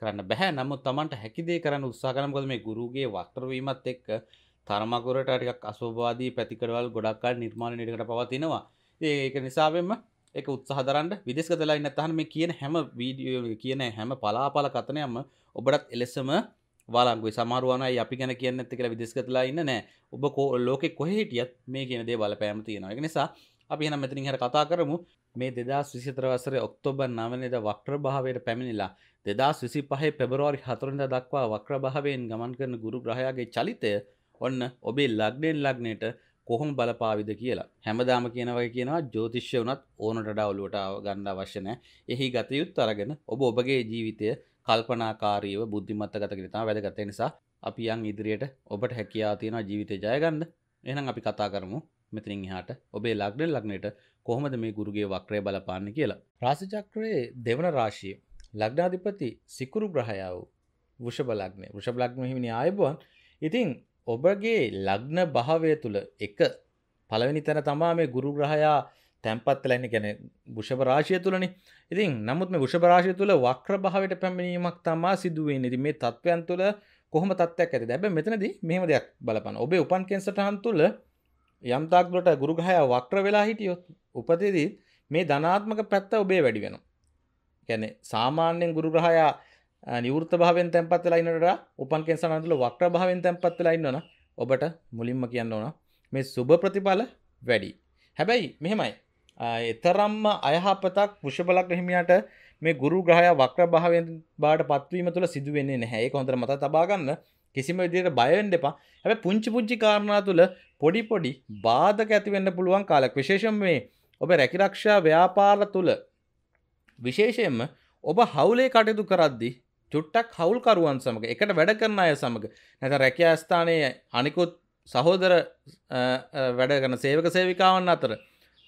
කරන්න බැහැ නමුත් තමන්ට හැකිදේ කරන්න උත්සාකරමකද මේ ගුරුගේ වක්ටරවීමත් එක්ක තර්මකුරට ටිකක් අස්වවාදී පැතිකරවල් ගොඩක්කාල් නිර්මාණ නිටකට පවතිනවා ඒක නිසාවෙන්ම එක උත්සාහදරන්න විදෙස්කතලා ඉන්න තහන මේ කියන හැම වීඩියෝ කියන හැම පලාපල කතනයම ඔබටත් එලෙසම වාලංගුයි සමාරුවනයි අපි ගැන කියන්න ඇති කියලා විදෙස්කතලා ඉන්න නෑ ඔබ කෝ ලෝකෙ කොහේටියත් මේ කියන දේ බලපෑම තියෙනවා එක නිසා අපි එන මෙතනින් හර කතා කරමු මේ දෙදා විසිතර වසර ඔක්තෝබර් නවනේද වක්ට්‍ර භාවයට පැමිණිලා දෙදස් විසි පහේ පෙබරවාරි හතරඳ දක්වා වක්‍රභාවයෙන් ගමන් කරන ගුරු ග්‍රහයාගේ චලිතය ඔන්න ඔබේ ලක්ඩෙන් ලක්නයට කොහොම බලපාවිද කියලා හැමදාම කියනවගේ කියනවා ජෝතිශ්‍ය වනත් ඕනට ඔලුවට ගන්න අවශ්‍යනය එහි ගතයුත් අරගෙන ඔබ ඔබගේ ජීවිතය කල්පනාකාරීව බුද්ධිමත්තගතකිරිතා වැදගත නිසා අපි යන් ඉදිරියට ඔබට හැකයා තියෙන ජීවිතය ජයගන්න එනම් අපි කතා කරමු මෙතිනින් හාට ඔබේ ලක්ඩෙල් ලක්නයට කොහොමද මේ ගුරුගේ වක්‍රය බලපාන්න කියලා. රාසිචක්‍රයේ දෙවන රාශිය ලග්නාධිපති සිකුරු ග්‍රහයා වූ වෘෂභ ලග්නය. වෘෂභ ලග්න හිමිනේ ආයුබෝවන්. ඉතින් ඔබගේ ලග්න භාවය තුල එක පළවෙනි තැන තමා මේ ගුරු ග්‍රහයා තැන්පත් වෙලා ඉන්නේ කියන්නේ වෘෂභ රාශිය තුලනේ. ඉතින් නමුත් මේ වෘෂභ රාශිය තුල වක්‍ර භාවයට පැමිණීමක් තමා සිදු වෙන්නේ. ඉතින් මේ තත්වයන් තුල කොහොම තත්ත්වයක් ඇතිද? හැබැයි මෙතනදී මෙහෙම දෙයක් බලපන්න. ඔබේ උපන් කේන්සටහන් තුල යම් තාක් දුරට ගුරු ග්‍රහයා වක්‍ර වෙලා හිටියොත් උපතේදී මේ ධනාත්මක පැත්ත ඔබේ වැඩි වෙනවා. ගැන සාමාන්‍යෙන් ගුරුග්‍රහයා නිවෘත භාවෙන් තැන්පත් වෙලයින්නට උපන් කෙන්සනතුල වක්්‍ර භාවෙන් තැන්පත් වෙලයින්නවන ඔබට මුලින්ම කියන්න ඕන මේ සුභ ප්‍රතිඵල වැඩි. හැබැයි මෙහෙමයි. එතරම්ම අයහපතක් පුෂබලක් හිමියට මේ ගුරු ග්‍රහය වක්්‍ර භාවෙන් බාට පත්වීම තුළ සිදුවෙන්නේ නැහැ කොඳර මත තබාගන්න කිසිම විදියට බයෙන් දෙපා හැබ පුංචි පුංචි කාරණා තුළ පොඩි පොඩි බාධක ඇතිවෙන්න පුළුවන් කාලක් විශේෂම් මේ ඔබ රැකිරක්ෂා ව්‍යාපාර තුළ විශේෂයෙන්ම ඔබ හවුලේ කටයුතු කරද්දි චුට්ටක් හවුල්කරුවන් සමඟ එකට වැඩ කරන අය සමඟ නැත රැකියා ස්ථානයේ අනිකුත් සහෝදර වැඩ කරන සේවක සේවිකාවන් අතර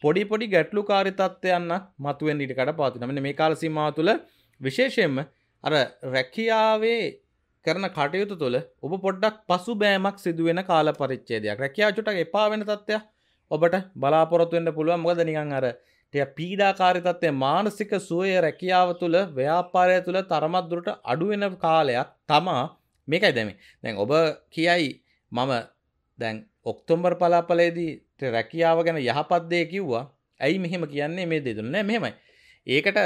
පොඩි පොඩි ගැටලු කාරිතත්වයන්න මතුවෙන් ඊට කඩ පාතින මෙන මේ කාලසීමා තුළ විශේෂයෙන්ම අර රැකියාවේ කරන කටයුතු තුළ ඔබ පොඩ්ඩක් පසු බෑමක් සිදුවෙන කාල පරිච්චේදයක් රැකයා චුටක් එපා වෙන තත්ත්වයක් ඔබට බලාපොරොත්තුවෙන්ට පුළුවන් මොකද නිගන් අර ටය පීඩාකාරිතත්වය මානසික සුවය රැකියාව තුළ ව්‍යාපාරය තුළ තරමත්දුරට අඩුවෙන කාලයක් තමා මේකයි දැමේ දැන් ඔබ කියයි මම දැන් ඔක්තොම්බර් පලාපලේදී රැකියාව ගැන යහපත්දය කිව්වා ඇයි මෙහෙම කියන්නේ මේ දෙදුන්න මෙහෙමයි ඒකට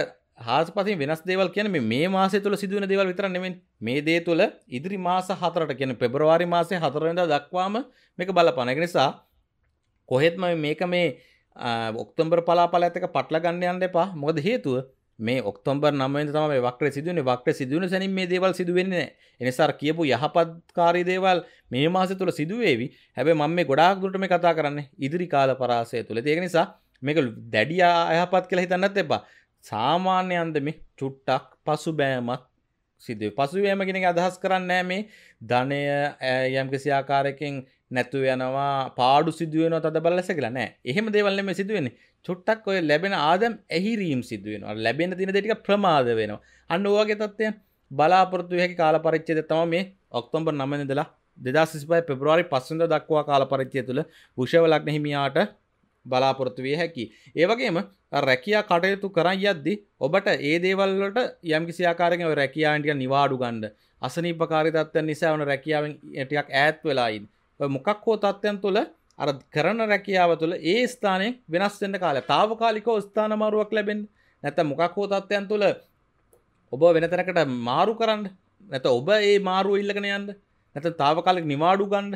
හාස්පති වෙනස් දේවල් කියන මේ මාසය තුළ සිදුවන දේවල් විතර නෙමෙන් මේ දේ තුළ ඉදිරි මාස හතරට කියන පෙබරවාරි මාසය හතරවෙනදා දක්වාම මේක බලපනක නිසා කොහෙත්ම මේක මේ ඔක්තොම්බර් පලාපල ඇතක පටල ගන්න යන්න එපා මොද හේතුව මේ ඔක්තොම්බර් නම තම වක්්‍ර සිදුවන වක්්‍ර සිදුවන සැනින් මේ දේවල් සිදුවන්නේ එනිසාර කියපු යහපත්කාරී දේවල් මේ මාස තුළ සිදුවේවි හැබ මම මේ ගොඩාක් දුට මේ කතා කරන්න ඉදිරි කාල පරාසය තුළ ඒක නිසා මේක දැඩියා අයහපත් කියලා හිතන්නත් එපා සාමාන්‍ය අන්දම චුට්ටක් පසු බෑමක් සිදුව පසුවෑමගෙන අදහස් කරන්න නෑ මේ ධනය යම්කිසි ආකාරයකින් නැතු යනවා පාඩු සිදුවෙන තද බලස කියලා නෑ එහෙම දෙවල්ලම සිදුවෙන චුට්ටක් ඔය ලැබෙන ආදම් ඇහිරීම් සිදුවෙනවා ලැබෙන තින දෙටික ප්‍රමාද වෙනවා අන්න ඕවාගේ තත්ත්වය බලාපොරත්තු හැකි කාල පරිච්චේද තම මේ ඔක්තොම්බර් නමනිදලා දෙදස්සිපය පෙබරවාරි පස්සඳ දක්වා කාල පරිච්චය තුළ විෂවලක්න හිමියාට බලාපොරොත්තු විය හැකි. ඒවගේම රැකයා කටයුතු කරන් යද්දි ඔබට ඒ දේවල්ලට යම්කිසියාකාරෙන් රැකයාන්ටික නිවාඩු ගණ්ඩ අසනීපකාරිතත්ව නිසා වන රැකියාවෙන් ටියක් ඈත් වෙලායින් මොකක් හෝ තත්ත්යන් තුළ අර කරන රැකියාව තුළ ඒ ස්ථානය වෙනස්වෙන්න කාල තාවකාලිකෝ ස්ථානමාරුවක් ලැබෙන් නැත මොකක් හෝ තත්ත්යන් තුළ ඔබ වෙනතැනකට මාරු කරන්න නැත ඔබ ඒ මාරුව ඉල්ලගෙන යන්න නැත තාවකාලික නිවාඩු ගණ්ඩ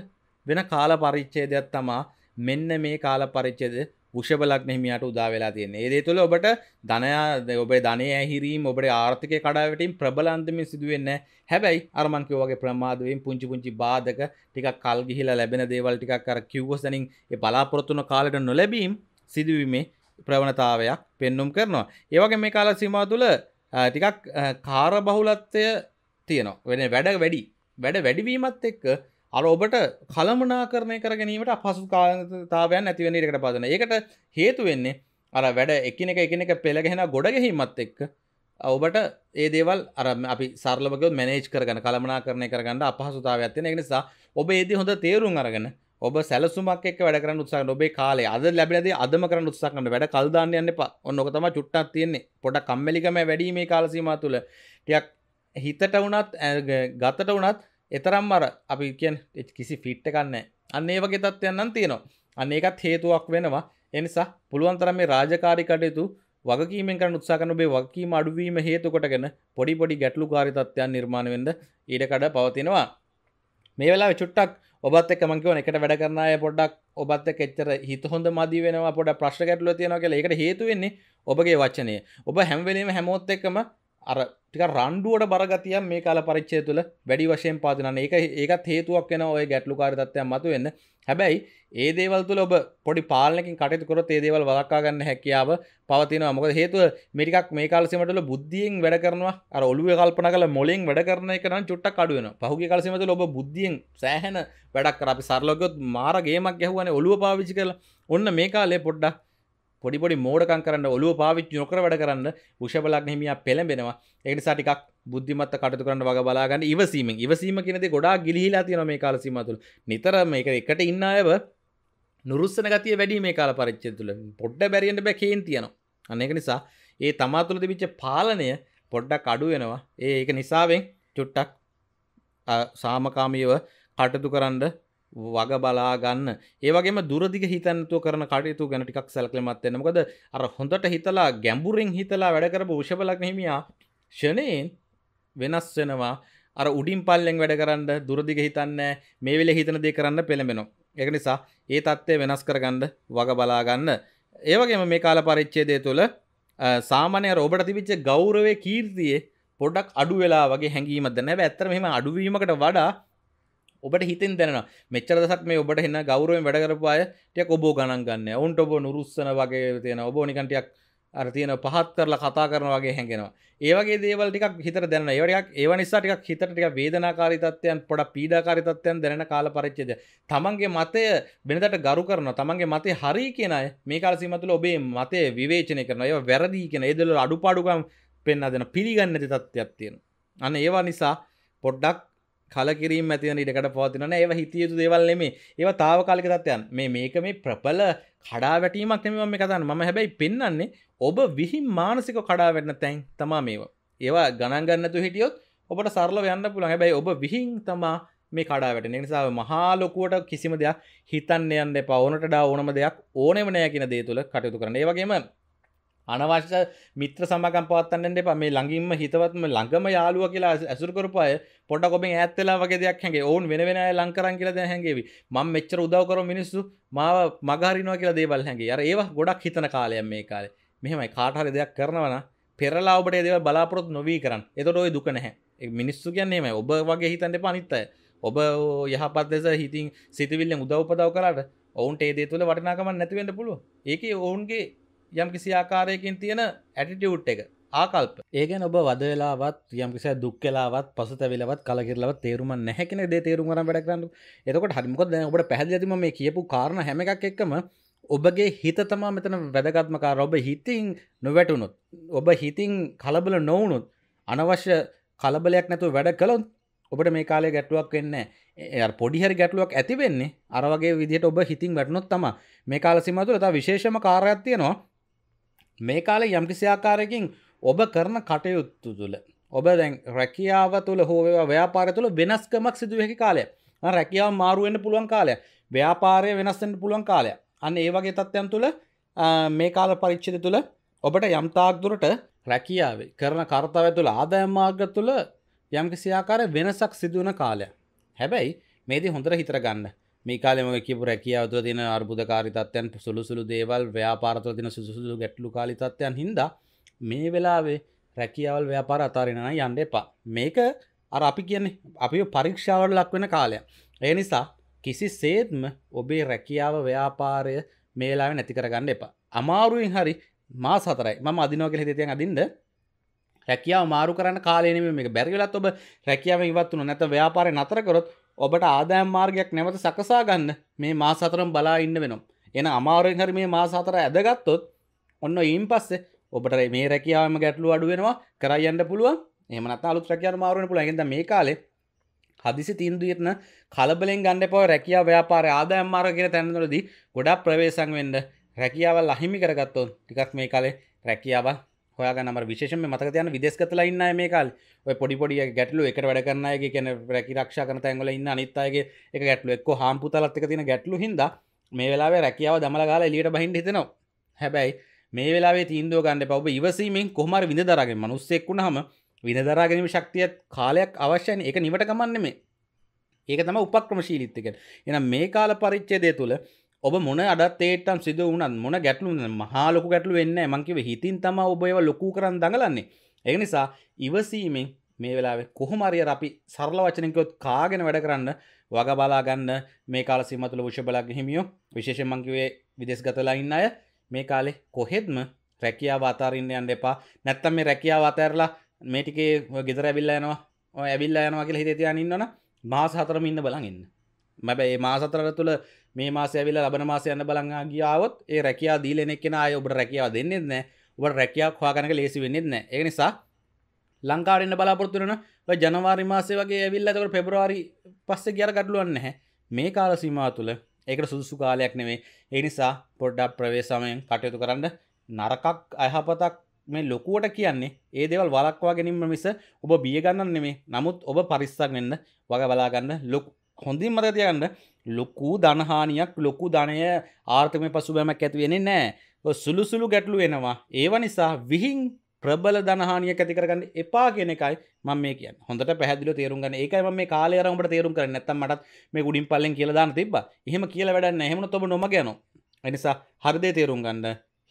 වෙන කාල පරිච්චේදයක් තමා මෙන්න මේ කාල පරිච්චේද ක්ෂපලක් හිමියට උදා වෙලා තියන්නේ ඒදේ තුළ ඔබට ධනයා ඔබේ ධනය ඇහිරීම ඔබට ආර්ථික කඩාවටින් ප්‍රබලන්තමින් සිදුවෙන්න හැබැයි අරමන්කෝ වගේ ප්‍රමාදුවෙන් පුංචි පුංචි බාධක ටික කල් ගිහිලා ලැබෙන දේවල් ටිකක් කර කිව්වසනින් ඒ බලාපොරොත්තුන කාලට නොලැබීම් සිදුවීමේ ප්‍රවණතාවයක් පෙන්නුම් කරනවා. ඒවගේ මේ කාල සීමා තුළ ටිකක් කාර බහුලත්වය තියෙනවා වෙන වැඩ වැඩි වැඩ වැඩිවීමත් එක්ක අර ඔබට කළමනා කරණය කර ගැනීමට අපහසු කාතාවයන් ඇතිවෙන එකට පාදන ඒකට හේතු වෙන්නේ අර වැඩ එකන එක එකන එක පෙළගැෙන ගොඩගැහීමත් එක්ක ඔබට ඒ දේවල් අර අපි සරලවක මැනේජ් කරගන කළමනා කරණය කරගන්න අපහසුතාව ඇතින නිසා ඔබ ඒද හොඳ තේරුම් අරගෙන ඔබ සැලසුමක් එක් වැඩ කරන්න උත්සාහ ඔබේ කාලේ අද ලැබෙනද අදම කරන්න උත්සාහ කරන වැඩ කල්දාන්න යන්න එපා ඔන්න ඔක තමයි චුට්ටක් තියෙන්නේ පොඩක් කම්මැලිකම වැඩි මේ කාලසීමා තුළ ටිකක් හිතට වුණත් ගතට වුණත් එතරම් අර අපි කියන් කිසි ෆිට්ට කන්න අන්න ඒ වගේ තත්ත්වයන්නන් තියෙනවා අන්න ඒකත් හේතුවක් වෙනවා එනිසා පුළුවන්තරම මේ රාජකාරි කටයුතු වගකීමෙන් කරන උත්සා කරන ඔබේ වගකීම අඩුවීම හේතු කොටගෙන පොඩි පොඩි ගැටලු කාරිතත්වයන් නිර්මාණය වෙන්න ඊඩකඩ පවතිනවා මේ වෙලා චුට්ටක් ඔබත් එක්ක මං කියවන එකට වැඩ කරන අය පොඩ්ඩක් ඔබත් එක්ක එච්චර හිත හොඳ මදි වෙනවා පොඩ ප්‍රශ්න ගැටලුව තියෙනවා කියලා ඒකට හේතු වෙන්නේ ඔබගේ වචනය. ඔබ හැම වෙලෙම හැමෝත් එක්කම අර ටික රණ්ඩුවට බරගතියක් මේ කාල පරිච්චය තුළ වැඩි වශයෙන් පාතිනන්න ඒක ඒකත් හේතුවක් වෙන ඔය ගැටලුකාරිතත්වයක් මතු වෙන්න හැබැයි ඒ දේවල් තුළ ඔබ පොඩි පාලනකින් කටයුතු කරොත් ඒ දේවල් වළක්වා ගන්න හැකියාව පවතිනවා මොකද හේතුව මේ ටිකක් මේ කාල සීමා තුළ බුද්ධියෙන් වැඩ කරනවා අර ඔළුවේ කල්පනා කරලා මොළෙන් වැඩ කරන එක නම් චුට්ටක් අඩු වෙනවා පහුගිය කාල සීමා තුළ ඔබ බුද්ධියෙන් සෑහෙන වැඩක් කරා අපි සරලව ගියොත් මාර ගේමක් ගැහුවානේ ඔළුව පාවිච්චි කරලා ඔන්න මේ කාලේ පොඩ්ඩක් පොඩිපොඩි මෝඩකං කරන්න ඔලුව පාවිච්චි නොකර වැඩ කරන්න උෂබලක් හිමිය පෙළඹෙනවා එනිසා ටිකක් බුද්ධිමත් කටතු කරන්න වග බලාගන්න ඉවසීම ඉවසීම කියනද ගොඩා ගිලිහිලා තියෙන මේ කාලසීමතුළ නිතර මේක එකට ඉන්න අයව නුරුස්සන ගතිය වැඩි මේ කාල පරිච්චය තුළ පොඩ්ඩ බැරිෙන්ට බැ කේන් තියෙනවා අන්න එක නිසා ඒ තමා තුළ තිබිච්ච පාලනය පොඩ්ඩක් අඩු වෙනවා ඒක නිසාවෙන් චුට්ටක් සාමකාමීව කටතු කරන්න වග බලා ගන්න ඒවගේම දුරදිග හිතන්තු කරන කටයුතු ගැන ටිකක් සැලකලමත් එනකොද අර හොඳට හිතලා ගැම්බුරින් හිතලා වැඩකරපු උෂබලක් හිමියා ෂණයෙන් වෙනස් වෙනවා අර උඩින් පල්ලෙන් වැඩ කරන්න දුරදිග හිතන්න මේ වෙලේ හිතන දේ කරන්න පෙළඹෙනවා ඒක නිසා ඒ தත්ත්වය වෙනස් කරගන්න වග බලා ගන්න ඒ වගේම මේ කාල පරිච්ඡේදය තුළ සාමාන්‍ය අර ඔබට තිබිච්ච ගෞරවයේ කීර්තියේ පොඩක් අඩු වෙලා වගේ හැඟීමක්ද නැව ඇත්තට මෙහෙම අඩුවීමකට වඩා ඔබට හිතෙන් දැන මෙච්චර දසක් මේ ඔබට එන්න ගෞරුවෙන් වැඩකරපාය ටයක් ඔබෝ ගණන් ගන්න ඔවුන්ට ඔබ නුරුස්සන වගේ තියෙන ඔබ නිකටයක් අර තියෙන පහත් කරලා කතා කරන වගේ හැඟෙනවා ඒවගේ දේවල් ටිකක් හිතර දැන ඒවටක් ඒව නිසා ටිකක් හිතට ටික වේදනාකාරිතත්වයන් පොඩ පීඩාකාරිතත්වයන් දැනෙන කාල පරිච්ඡේදය තමන්ගේ මතය වෙනදට ගරු කරනවා තමන්ගේ මතය හරි කියන අය මේ කාල සීමාව තුළ ඔබේ මතය විවේචනය කරනවා ඒව වැරදි කියන ඒ දෙවල අඩුපාඩුකම් පෙන්වා දෙන පිළිගන්නේ නැති තත්ත්වයක් තියෙනවා අන්න ඒවා නිසා පොඩ්ඩක් කලකිරීම ඇතින ඉඩකට පවතින ඒව හිතියයුතු දේවල්ලෙමේ ඒව තාව කාලික තත්වයන් මේ මේක මේ ප්‍රබල කඩා වැටීමක් එම මේ කතන්න ම හැබැයි පෙන්න්නන්නේ ඔබ විහි මානසික කඩා වැටන තැන් තමා මේවා ඒවා ගණන්ගන්නතු හිටියොත් ඔබට සරලව යන්න පුළන් හැබැයි ඔබ විහින් තමා මේ කඩා වැට නිසාාව මහාලොකුවට කිසිම දෙයක් හිතන්න යන්න පවනට ඩා ඕනම දෙයක් ඕනෙමනය කියන දේ තුළ කටයුතු කරන ඒ වගේම අනවශ්‍ය මිත්‍ර සමගම් පවත්තන්න එපා මේ ළඟින්ම හිතවත්ම ළඟම යාළුවා කියලා ඇසුරු කරපු අය පොඩ කොබෙන් ඈත් වෙලා වගේ දෙයක් හැංගේ ඕන් වෙන වෙන අය ලං කරන් කියලා දැන් හැංගේවි මම මෙච්චර උදව් කරව මිනිස්සු මාව මග හරිනවා කියලා දේවල් හැංගේ අර ඒවා ගොඩක් හිතන කාලයක් මේ කාලේ මෙහෙමයි කාට හරි දෙයක් කරනවා නම් පෙරලා ඔබට ඒ දේවල් බලාපොරොත්තු නොවී කරන්න එතකොට ওই දුක නැහැ මිනිස්සු කියන්නේ එහෙමයි ඔබ වගේ හිතන්න එපා අනිත් අය ඔබ යහපත් දෙෙස හිතින් සිතිවිල්ලෙන් උදව්පදව කරට ඔවුන්ට ඒදේ තුළ වටනාකමන් නැතිවෙන්න පුළුව ඒක ඔවුන්ගේ යම් කිසි ආකාරයකින් තියෙන ඇටිටියුට් එක ආකල්ප ඒගැන ඔබ වදවෙලාවත් යම්කිසි දුක් කලාවත් පසු තැවිලවත් කලකිරලවත් තේරුම නැහැකෙන දේ තේරුම් කර වැඩක්රන්න එතකොට හරිමකොත් දැන ඔබට පැහැදිලතිම මේ කියපු කාරණ හැම එකක් එක්කම ඔබගේ හිත තමා මෙතන වැදගත්මකාර ඔබ හිතින් නොවැටුණොත් ඔබ හිතින් කලබල නොවුණුත් අනවශ්‍ය කලබලයක් නැතුව වැඩ කළොත් ඔබට මේ කාලය ගැටලුවක් වෙන්න පොඩිහරි ගැටලුවක් ඇතිවෙන්නේ අරවගේ විදිට ඔබ හිතින් වැටනොත් තම මේ කාල සිමතුර තා විශේෂම කාරයක්ත්තියනවා මේ කාලේ යම්කිසි ආකාරයකින් ඔබ කරන කටයුත්තු තුළ ඔබ දැන් රැකියාව තුළ හෝවා ව්‍යාපාර තුළ වෙනස්කමක් සිදුවහැකි කාලය රැකියාව මාරුවෙන්න්න පුළුවන් කාලය ව්‍යාපාරය වෙනස්සෙන්ට පුළුවන් කාලය අන්න ඒ වගේ තත්ත්යන් තුළ මේ කාල පරිච්චිත තුළ ඔබට යම්තාක්දුරට රැකියාවේ කරන කර්තාව තුළ ආදායම්මාර්ග තුළ යම්කිසියාකාර වෙනසක් සිදුවන කාලය හැබැයි මේදී හොඳර හිතරගන්න මේ කාලෙම කියපු රැකියාවතුව තින අර්බුදකාරිතත්වයන් සුළුසුළු දේවල් ව්‍යාපාරතුව තින සුසුළු ගැටලු කාලිතත්වයන් හින්දා මේ වෙලාවේ රැකියාවල් ව්‍යාපාර අතාරෙනන යන්න එපා මේක අර අපි කියන්නේ අපි පරීක්ෂාවට ලක්වෙන කාලය ඒ නිසා කිසි සේත්ම ඔබේ රැකියාව ව්‍යාපාරය මේලාව නැති කරගන්න එපා අමාරුවෙන් හරි මා සතරයි ම අදිනෝ කෙ හිතතියන් අදින්ද රැකියාව මාරු කරන්න කාලයනීම මේ බැරිවෙලත් ඔබ රැකියාව ඉවත් වුණ නැත ව්‍යාපාරය නතරකොත් ඔබට ආදායම් මාර්ගයක් නැවත සකසා ගන්න මේ මාසතරම් බලා ඉන්න වෙනම්. එන අමාරුවෙන් හරි මේ මාසතර ඇදගත්තොත් ඔන්න ඊම් පස්සේ ඔබට මේ රැකියාවම ගැටලු අඩුවෙනවා කරයන්න පුළුව එම අලුත් රැකයා මාරුවන පුළ ඇද මේ කාලේ හදිසි තින්දුයත්න කලබලෙන් ගන්න පව රැකියා ව්‍යාපාර ආදායම් මාර්ගගෙන තැන්නලදී ගොඩක් ප්‍රවේශන් වෙන්න රැකියාවල් අහිමි කරගත්තොන් ටිකක් මේ කාලේ රැකියාවල් හොයාග නම විශේෂම මතක යන විදෙස්කතලා ඉන්න මේ කාල් ඔය පොඩිපොඩිය ගැටලු එකට වැඩ කරන්නයගේ කැන රැකි රක්ෂා කරන තැන්ගල ඉන්න අනිත්තාගේ එක ගැටලු එක්ක හාම්පුතලත් එක තින ගැටලු හිද මේ වෙලාවේ රැකියාව දමල ගාල එලියට බහින්ට හිතෙනවා හැබැයි මේ වෙලාේ තීන්දෝ ගන්න පවබ ඉවසීමෙන් කොහමර විඳ දරගෙන මනුස්සෙක්ුණ හම විඳ දරාගැනීම ශක්තියත් කාලයක් අවශ්‍යයන එක නිවට කමන්නෙමේ ඒක තම උපක්‍රමශීලිත්තක එන මේ කාල පරිච්චේදය තුළ ඔබ මොන අඩත්තේටම් සිද වනත් මොන ගැටලු මහාලොක ගැටලු වෙන්න මංකිව හිතින් තම ඔබව ලොකු කරන්න දඟලන්නේ ඒ නිසා ඉවසීමෙන් මේ වෙලාවෙ කොහොමරිය අපි සරල වචනකොත් කාගෙන වැඩ කරන්න වග බලාගන්න මේ කාල සිමතුල විෂ බලක් හිමියෝ විශේෂමංකිවේ විදෙස් ගතලාඉන්න අය මේ කාලෙ කොහෙත්ම රැකියා වාතාරන්න යන්න එපා නැත්තම් මේ රැකියා වාතඇරලා මේටිකේ ගෙදර ඇවිල්ල යනවා ඇවිල්ල යනවා කියලා හිතතියන් ඉන්නන මාස හතරම ඉන්න බලඟන්න මැබැයි මාසතරර තුළ මේ මාසයවිල ලබන මාසය යන්න බලංගා ගියාවත් ඒ රැකයා දීලෙනෙක් කෙන අය ඔබට රැකයා දෙන්නෙත් නෑ ඔබට රැකයක් හවාගනක ලේසි වෙන්නෙත් නෑ ඒ නිසා ලංකාරන්න බලාපොරතුරන ජනවාරි මාසය වගේ ඇවිල්ලතකට පෙබරවාරි පස්ස ගියර ගඩලුවන්න හැ මේ කාල සීමා තුළ ඒකට සුදුසු කාලයක් නෙවේ ඒ නිසා පොඩ්ඩක් ප්‍රවේශමයෙන් කටයුතු කරන්න නරකක් අයහපතක් මේ ලොකුවට කියන්නේ ඒ දේවල් වලක්වා ගැනීම මිස ඔබ බියගන්න නෙමේ නමුත් ඔබ පරිස්සක් වෙන්න වග බලාගන්න ලොකු හොඳින් මතතියන්න ලොකු දනහානියක් ලොකු ධනය ආර්ථමය පසුබෑමක් ඇතිවෙන නෑ සුළු සුළු ගැටලු වෙනවා ඒව නිසා විහින් ප්‍රබල දනහානිය ඇතිකරගන්න එපා කියෙන එකයි මම මේ කිය හොඳට පැදිල තේරුම්ගන්න ඒකයි මේ කාලයරමට තේරුම් කර නැතම් මටත් මේ ගුඩින් පල්ලෙන් කියලදාන්න තිබ එහෙම කියල වැඩන්න හෙම තොබ නොම ගැන එනිසා හරදේ තේරුම් ගන්න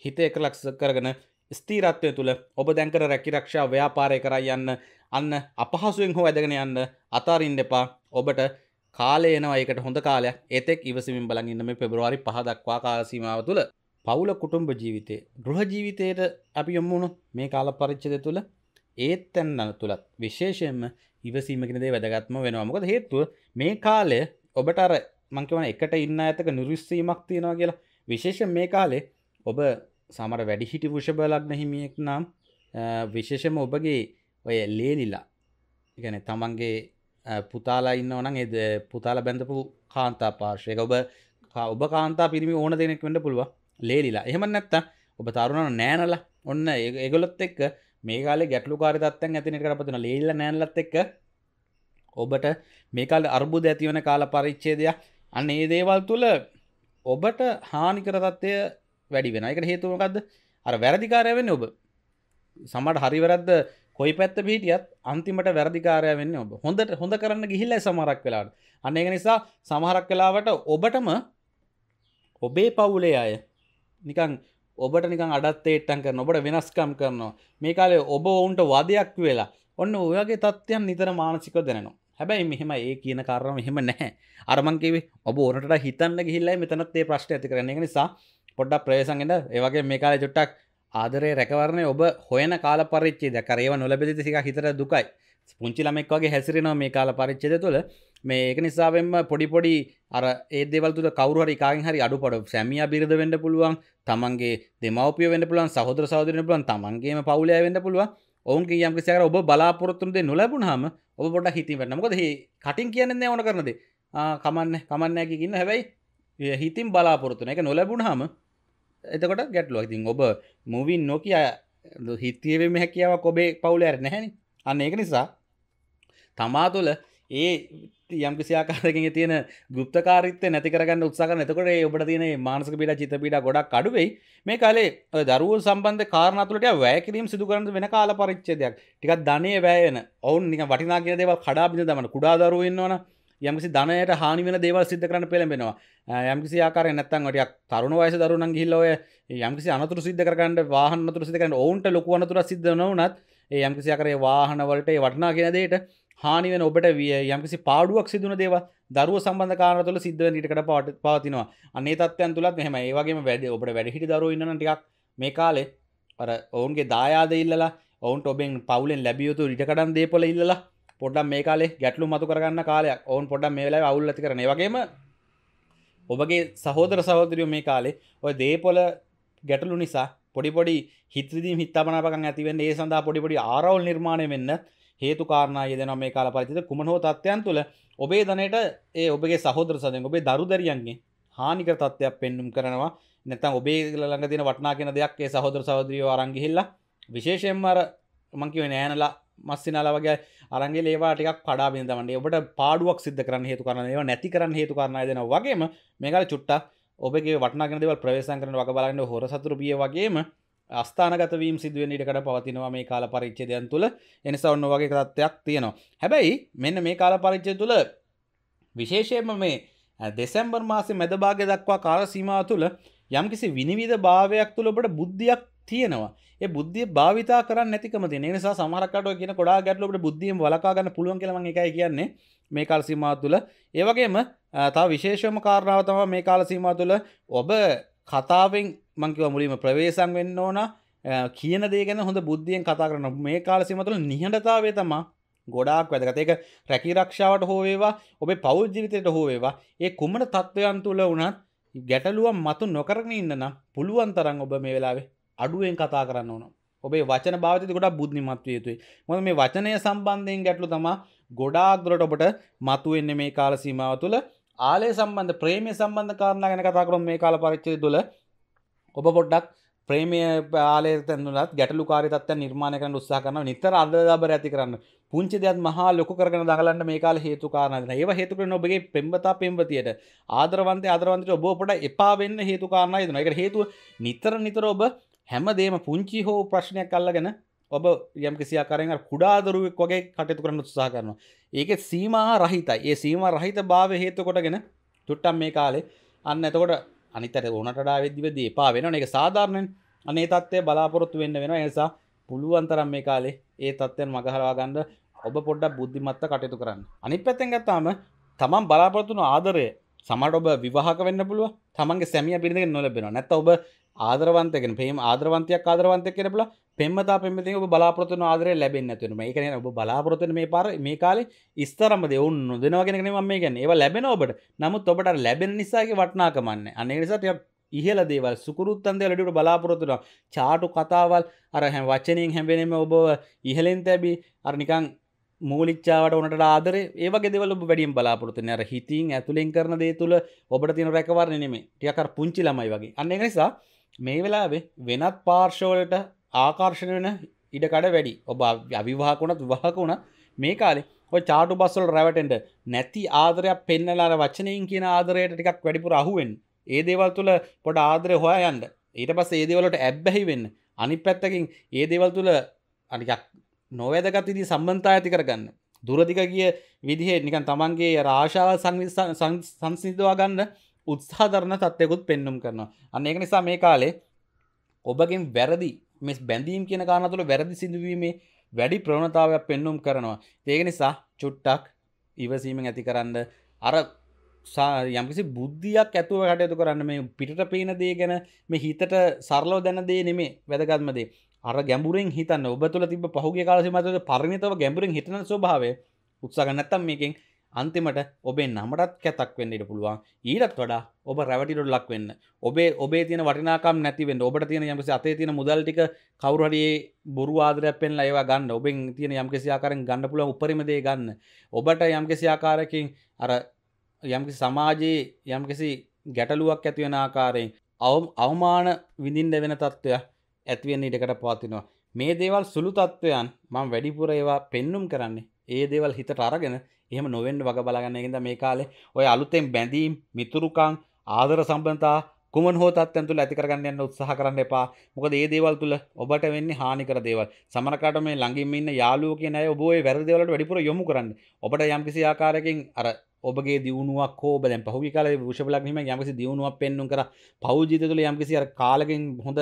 හිත එක ලක්ෂ කරගන ස්තීරත්වය තුළ ඔබ දැන්කර රැකි රක්ෂා ව්‍යාපාරය කර යන්න අන්න අපහසුවෙන් හෝ ඇදගෙන යන්න අතාරින් දෙපා ඔබට කාලයනවා එකට හොඳ කාලයක් එතෙක් ඉවසමින් බලන් ඉන්න මේ පෙබරවාරි පහ දක්වා කාලසීමාව තුළ පවුල කුටුම්ඹ ජීවිතය ගෘහ ජීවිතයට අපි යොම්මුණු මේ කාල පරිච්චද තුළ ඒත් තැන්නන තුළත් විශේෂයෙන්ම ඉවසීමකින දේ වැදගත්ම වෙනවා මොකද හේතුව මේ කාලය ඔබට අර මංකවන එකට ඉන්න ඇතක නිරුස්සීමක් තියෙනවා කියලා විශේෂ මේ කාලේ ඔබ සමර වැඩිහිටි වෘෂභලක්න හිමියෙක් නම් විශේෂම ඔබගේ ඔය ලේනිලා ගැන තමන්ගේ පුතාලා ඉන්න ඕනන් එද පුතාල බැඳපු කාන්තා පාර්ශයක ඔබ ඔබ කාන්තා පිරිමි ඕන දෙනෙක් වඩ පුළුව ලේලිලා එහෙම නැත්ත ඔබ තරුණ නෑනලා ඔන්න ඒගොලොත් එක් මේකාල ගැටලු කාරිතත්තන් ඇතින කරපතින ලේල්ල නෑනලත් එක්ක ඔබට මේකාල අර්බුද ඇතිවන කාල පරිච්චේදයක් අන්න ඒ දේවල් තුළ ඔබට හානිකරතත්වය වැඩි වෙන එකට හේතුවකක්ද අර වැරදිකාරය වෙන්න ඔබ සමට හරිවරද්ද කොයි පැත්ත පිටියත් අන්තිමට වැරදිකාරය වෙන්න ඔබ හොඳට හොඳ කරන්න ගිහිල්ලයි සමහරක් වෙලාට අන්න ඒක නිසා සමහරක් වෙලාවට ඔබටම ඔබේ පවුලේ අය නිකන් ඔබට නිකන් අඩත්තේට්ටන් කරන ඔබට වෙනස්කම් කරනවා මේ කාලේ ඔබ ඔවුන්ට වදයක් වෙලා ඔන්න ඔයගේ තත්ත්වයන් නිතර මානසික දෙනවා හැබැයි මෙහෙම ඒ කියන කාරණම එහෙම නැහැ අරමංකිවේ ඔබ ඕනට හිතන්න ගිල්ලයි මෙතනත්තේ ප්‍රශ්ට ඇති කරන නිසා පොඩ්ඩක් ප්‍රේසන්ගෙට ඒවගේ මේ කාලේ චුට්ටක් ආදරේ රැකවරණය ඔබ හොයන කාල පරිච්චේද කරේව නොලබෙද සික හිතර දුකයි පුංචි ළමෙක් වගේ හැසිරෙනවා මේ කාල පරිච්චේද තුළ මේ ඒක නිසාවෙන්ම පොඩිපොඩි අර ඒ දෙවල් තුළ කවරුහරි කාගෙන් හරි අඩුපඩ සැමියා බිරිඳ වෙන්න පුළුවන් තමන්ගේ දෙමව්පිය වෙන්න පුළුවන් සහෝදර සහෝදරියන් පුළුවන් තමන්ගේම පවුලය වෙන්න පුළුවන් ඔවුන්ගේ යම් කිසි ආකාර ඔබ බලාපොරොත්තු දෙ නොලැබුණාම ඔබ පොඩ්ඩක් හිතින් වෙන්න. මොකද මේ කටින් කියන්නේ නැහැ ඕන කරන දේ. ආ කමන්නේ කමන්නේ නැහැ කියන හැබැයි හිතින් බලාපොරොත්තු වෙන. ඒක නොලැබුණාම එතකොට ගැටලුව ඉතින් ඔබ මුවින් නොකිය හිතවීම හැකියාවක් ඔබේ පවුලෑර නැහැනි අන්න ඒක නිසා තමා තුළ ඒ යම්කිසියාකාරකින් තියෙන ගුප්තකාරිත්ය නැති කරගන්න උත්සාහන එතකොට ඔබට තියෙන මානසක පිට චිත පිට ගොඩක් අඩුවෙයි මේ කාලේ දරුව සම්බන්ධ කාරණතුලට වැෑකිරීම සිදුකරන්න වෙන කාල පරිච්චදයක් ටිකක් ධනය වැෑයෙන ඔවුන් නික වටිනා කියෙන දේව කඩා බිඳ දමන කුඩා දරුවන්නවනවා යම්කිසි ධනයට හානි වෙන දේවල් සිද්ධ කරන්න පෙළඹෙනවා යම්කිසි ආකාර නැත්තන් ටයක් තරුණ වයස දරුණන් ගිල්ලෝය යම්කිසි අනතුර සිද්ධ කරන්න වාහනතුර සිදකර ඔවුන්ට ලොකු අනතුර සිද්ධ නොවනත් යම්කිසි අකරේ වාහනවලට වටනා කියෙන දේට හානි වෙන ඔබට විය යම්කිසි පාඩුවක් සිදුන දේව දරුව සම්බඳ කාරතුල සිද්ධ නිටකට පට පවතිනවා අනේ තත්වයන් තුළත් මෙහම ඒවගේ වැඩ ඔබට වැඩහිට දරු ඉන්නටික් මේ කාලේ ඔවුන්ගේ දායාද ඉල්ලලා ඔවුන්ට ඔබෙන් පවුලෙන් ලැබියයුතු ඉටකඩන් දේපොල ඉල්ලලා පොඩ්ඩම් මේ කාලේ ගැටලු මතු කරගන්න කාලයක් ඔවන් පොඩ්ඩම් මේ වෙලා අවුල් ඇති කරන වගේම ඔබගේ සහෝදර සහෝදරියෝ මේ කාලේ ඔය දේපොල ගැටලු නිසා පොඩිපොඩි හිත්‍රදීම් හිත්තාපනාපකන් ඇතිවෙන් ඒ සඳහා පොඩිපොඩි ආරවල් නිර්මාණය වෙන්න හේතු කාරණා යෙදෙන මේ කාල පරිතිත කුමනෝ තත්ත්වයන් තුළ ඔබේ ධනයට ඒ ඔබගේ සහෝදර සදෙන් ඔබේ දරුදරියන්ගේ හානිකර තත්ත්වයක් පෙන්නුම් කරනවා නැතම් ඔබේ ළඟ තින වටනා කියෙන දෙයක් ඒ සහෝදර සහෝදරියෝ අරංගිහිල්ලා විශේෂයෙන්ම අර මංකිව නෑනලා මස්සිනාල වගේ අරගේ ඒවාටක් කඩා බිදමන්නේ ඔබට පාඩුවක් සිද්ධ කරන්න හේතු කරන ඒවා නැති කරන්න හේතු කරන්න දෙන වගේම මේකල චුට්ට ඔබගේ වටනාගෙනදව ප්‍රවේශන් කරන වග බලන්න හොර සතුරපිය වගේම අස්ථානගතවීම් සිදුවෙන් ඉඩකට පවතිනවා මේ කාල පරිච්චදයන් තුළ එනිසා ඔන්න වගේ තත්ත්වයක් තියෙනවා හැබැයි මෙන්න මේ කාල පරිච්චය තුළ විශේෂයම මේ දෙසැම්බර් මාසි මැදභාග දක්වා කාල සීමාව තුළ යම්කිසි විනිවිධ භාවයක් තුළ ඔබට බුද්ධියක් තියෙනවා ඒ බුද්ධිය භාවිතා කරන්න නැතිකම තියෙන නිසා සමහරකට ඔය කියන කොඩා ගැටලුවට බුද්ධියෙන් වළකා ගන්න පුළුවන් කියලා මම එකයි කියන්නේ මේ කාල සීමාව තුළ ඒ වගේම තව විශේෂම කාරණාව තමයි මේ කාල සීමාව තුළ ඔබ කතාවෙන් මං කිව්වා මුලින්ම ප්‍රවේශම් වෙන්න ඕන කියන දේ ගැන හොඳ බුද්ධියෙන් කතා කරන්න මේ කාල සීමාව තුළ නිහඬතාවය තමයි ගොඩාක් වැදගත ඒක රැකී රක්ෂාවට හෝ වේවා ඔබේ පෞද්ගලික ජීවිතයට හෝ වේවා ඒ කුමන තත්වයන් තුළ වුණත් ගැටලුවක් මතු නොකරගෙන ඉන්න නම් පුළුවන් තරම් ඔබ මේ වෙලාවේ අඩුවෙන් කතා කරන්න ඕන ඔබේ වචන භාවිත ගොඩක් බුද්ධිමත්ව යුතුයි මො මේ වචනය සම්බන්ධයෙන් ගැටලු තමා ගොඩාක් දුරට ඔබට මතුවෙන්නේ මේ කාල සීමාව තුළ ආලය සම්බන්ධ ප්‍රේමය සම්බන්ධ කාරණ ගැන කතා කරොත් මේ කාල පරිච්ඡේදය තුළ ඔබ පොඩ්ඩක් ප්‍රේමය ආලය තැන්නුලත් ගැටලු කාරී තත්ත්වයන් නිර්මාණය කරන්න උත්සාහ කරනවා නිතර අර්ධදාබර ඇති කරන්න පුංචි දෙයක් මහා ලොකු කරගෙන දඟලන්න මේ කාලේ හේතු කාරණා දෙනවා. ඒව හේතු කරගෙන ඔබගේ පෙම්වතා පෙම්වතියට ආදරවන්තය ආදරවන්තට ඔබ ඔබට එපා වෙන්න හේතු කාරණා දෙනවා. ඒකට හේතුව නිතර නිතර ඔබ හැමදේම පුංචි හෝ ප්‍රශ්නයක් අල්ලගෙන ඔබ යම් කිසි ආකාරයෙන් අර කුඩා දරුවෙක් වගේ කටයුතු කරන්න උත්සාහ කරනවා. ඒකේ සීමා රහිතයි. ඒ සීමා රහිත භාවය හේතු කොටගෙන චුට්ටක් මේ කාලේ අන්න එතකොට අනිතර උනට වඩා වෙද්දි වෙද්දි එපා වෙනවනේ. ඒක සාධාරණයි. අනේ තත්ත්වය බලාපොරොත්තු වෙන්න වෙනවා. ඒ නිසා පුළුවන් තරම් මේ කාලේ ඒ තත්ත්වයන් මගහරවා ගන්න ඔබ පොඩ්ඩක් බුද්ධිමත්ව කටයුතු කරන්න. අනිත් පැත්තෙන් ගත්තාම තමන් බලාපොරොත්තු වන ආදරය සමට ඔබ විවාහක වෙන්න පුළුව තමන්ගේ සැමිය පිරිඳගෙන නොලබෙනවා නැත්ත ඔබ ආදරවන්තකෙන පෙම ආදරවන්තයක් ආදරවන්තයක් කෙනපුල පෙම්මතා පෙමති ඔබ බලාපොරතුන ආදරය ලැබෙන්නතුන මේ එකන ඔබ බලාපොරතුන මේ පාර මේ කාලේ ඉස්තරමද ඔවුන් දෙනවාගෙනගෙන ම මේ ගැන ඒවා ලැබෙන ඔබට නමුත් ඔබට ලැබෙන නිසාගේ වටනාකමන්න අනේ නිසාට ඉහල දේවල් සුකරුත්තන්ද ලඩිට බලාපොරොතුන චාටු කතාවල් අර හැම වචනයෙන් හැබෙනෙම ඔබ ඉහලෙන් තැබි අර නිකං මූලිච්චාවට ඕනට ආදර ඒවගේ දෙවල වැඩියම් බලාපොරොත්තු නෑර හිතින් ඇතුලෙන් කරන දේ තුළ ඔබට තින රැකවරණනෙමේ ටියකර පුංචි ළමයි වගේ අන්න නිසා මේ වෙලාවේ වෙනත් පාර්ශවලට ආකර්ශණ වෙන ඉඩකඩ වැඩි ඔබ අවිවාහකුණත් වහකුණ මේ කාලෙ ඔ චාටු බස්සල් රැවටෙන්ට නැති ආදරයක් පෙන්නලාර වචනයෙන් කියන ආදරයට ටිකක් වැඩිපුර අහුවෙන් ඒ දේවල් තුළ පොඩ ආදරය හොයා යන්න ඊට පස් ඒදවලට ඇබ්බැහි වෙන්න අනි පැත්තකින් ඒ දේවල් තුළ අනිකක් නොවැදගතිදී සම්බන්තා ඇති කරගන්න දුරදික ගිය විදිහේ නිකන් තමන්ගේ රාශාව සංවිධ සංසිදවා ගන්න උත්සාධරණ තත්යකුත් පෙන්නුම් කරනවා අන්න ඒක නිසා මේ කාලේ ඔබගෙන් වැරදි මෙස් බැඳීම් කියන කාරණ තුළ වැරදි සිදුවීමේ වැඩි ප්‍රවණතාවයක් පෙන්නුම් කරනවා ඒක නිසා චුට්ටක් ඉවසීමෙන් ඇති කරන්න අර යම්කිසි බුද්ධියක් ඇතුව කටයුතු කරන්න මේ පිටට පේන දේ ගැන මේ හිතට සරලෝ දැන දේ නෙමේ වැදගත්මදේ අර ගැඹුරෙන් හිතන්න ඔබ තුළ තිබ පහුගේ කාලසි මතට පරිණතව ගැඹුරින් හිටන ස්වභාවය උත්සාගන්නත්තම් මේකින් අන්තිමට ඔබේ නමටත් කැතක් වෙන්නට පුළුවන් ඊටත් වඩා ඔබ රැවටිලොට ලක් වෙන්න ඔබේ ඔබේ තියෙන වටිනාකම් නැතිවෙන්න ඔබට තියෙන යම්කිසි අතේ තියෙන මුදල් ටික කවුරු හරි බොරු ආදරයක් පෙන්ලා ඒවා ගන්න ඔබෙන් තියෙන යම්කිසි ආකාරයෙන් ගන්න පුළුවන් උපරිම දේ ගන්න ඔබට යම්කිසි ආකාරයකින් අර යම්කිසි සමාජයේ යම්කිසි ගැටලුවක් ඇති වෙන ආකාරයෙන් අවමාන විඳින්න වෙන තත්ත්වයක් ඇති වෙන්න ඉඩකට පවතිනවා මේ දේවල් සුළු තත්ත්වයන් මම වැඩිපුර ඒවා පෙන්눔 කරන්නේ ඒ දේවල් හිතට අරගෙන එහම නොවෙන්ඩ වග බලාගන්නගෙද මේ කාලේ ඔය අලුතෙන් බැඳීම් මිතුරුකං ආදර සම්බන්තා කුමන් හෝ තත්ත්වයන් තුළ ඇති කරගන්න යන්න උත්සාහ කරන්න එපා. මොකද මේ දේවල් තුළ ඔබට වෙන්නේ හානිකර දේවල්. සමහරකට මේ ළඟින්ම ඉන්න යාළුවෝ කියන අය ඔබ ওই වැරදි දේවල් වලට වැඩිපුර යොමු කරන්න. ඔබට යම්කිසි ආකාරයකින් අර ඔබගේ දියුණුවක් හෝ ඔබ දැන් පහුගිය කාලේ වෘෂභ ලග්නෙම යම්කිසි දියුණුවක් පෙන්වුම් කරා. පෞද්ගල ජීවිතය තුළ යම්කිසි අර කාලකින් හොඳ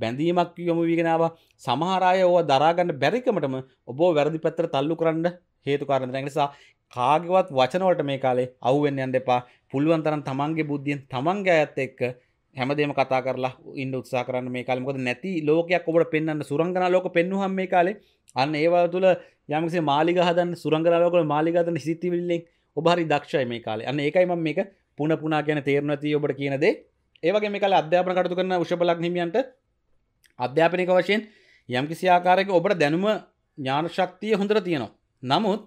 බැඳීමක් යොමු වීගෙනාව සමහර අය ඕවා දරාගන්න බැරිකමටම ඔබව වැරදි පැත්තට තල්ලු කරන්න හේතු කාරණ නිසා කාගවත් වචනවලට මේ කාලේ අවුවෙන් යන්න එපා පුළුවන් තරම් තමන්ගේ බුද්ධියෙන් තමන්ගේ අයත් එක්ක හැමදේම කතා කරලා ඉන්න උත්සාහ කරන්න මේ කාලේ මොකද නැති ලෝකයක් ඔබට පෙන්වන්න සුරංගනා ලෝක පෙන්වුවම් මේ කාලේ අන්න ඒවල තුල යම්කිසි මාලිගා හදන්න සුරංගනා ලෝකවල මාලිගා හදන්න සිතිවිල්ලෙන් ඔබ හරි දක්ෂයි මේ කාලේ අන්න ඒකයි මම මේක පුන පුනා කියන තේරුම නැති ඔබට කියන දේ ඒ වගේ මේ කාලේ අධ්‍යාපන කටයුතු කරන උෂබලක් හිමියන්ට අධ්‍යාපනික වශයෙන් යම්කිසි ආකාරයක ඔබට දැනුම ඥාන ශක්තිය හොඳට තියෙනවා නමුත්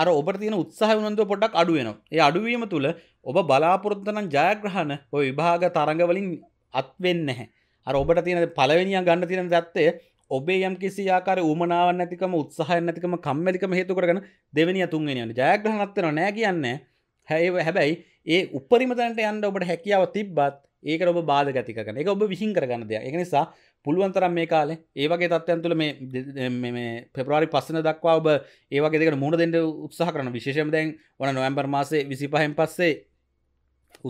අර ඔබට තියෙන උත්සාහ උනන්දුව පොඩ්ඩක් අඩු වෙනවා. ඒ අඩුවීම තුල ඔබ බලාපොරොත්තු නම් ජයග්‍රහණ ඔය විභාග තරඟ වලින් අත් වෙන්නේ නැහැ. අර ඔබට තියෙන පළවෙනියා ගන්න තියෙන தත්ත්වය ඔබේ යම් කිසි ආකාර උමනාවක් නැතිකම උත්සාහයක් නැතිකම කම්මැලිකම හේතු කරගෙන දෙවෙනිය තුන්වෙනිය යන ජයග්‍රහණත් වෙනව නෑ කියන්නේ. හැබැයි ඒ උපරිම තැනට යන්න ඔබට හැකියාව තිබ්බත් ඒකට ඔබ බාධක ඇති කරගන්න. ඒක ඔබ විහිං කරගන්න දෙයක්. ඒක නිසා පුළුවන්තරම් මේ කාලේ ඒවගේ තත්ත්යන් තුළ මේ පෙපරි පස්සන දක්වා ඔබ ඒවගේ දෙකට මුණ දෙට උත්සාහ කරන විශේෂම දැන් වන නොවම්බර් මාසේ විසි පහෙන් පස්සේ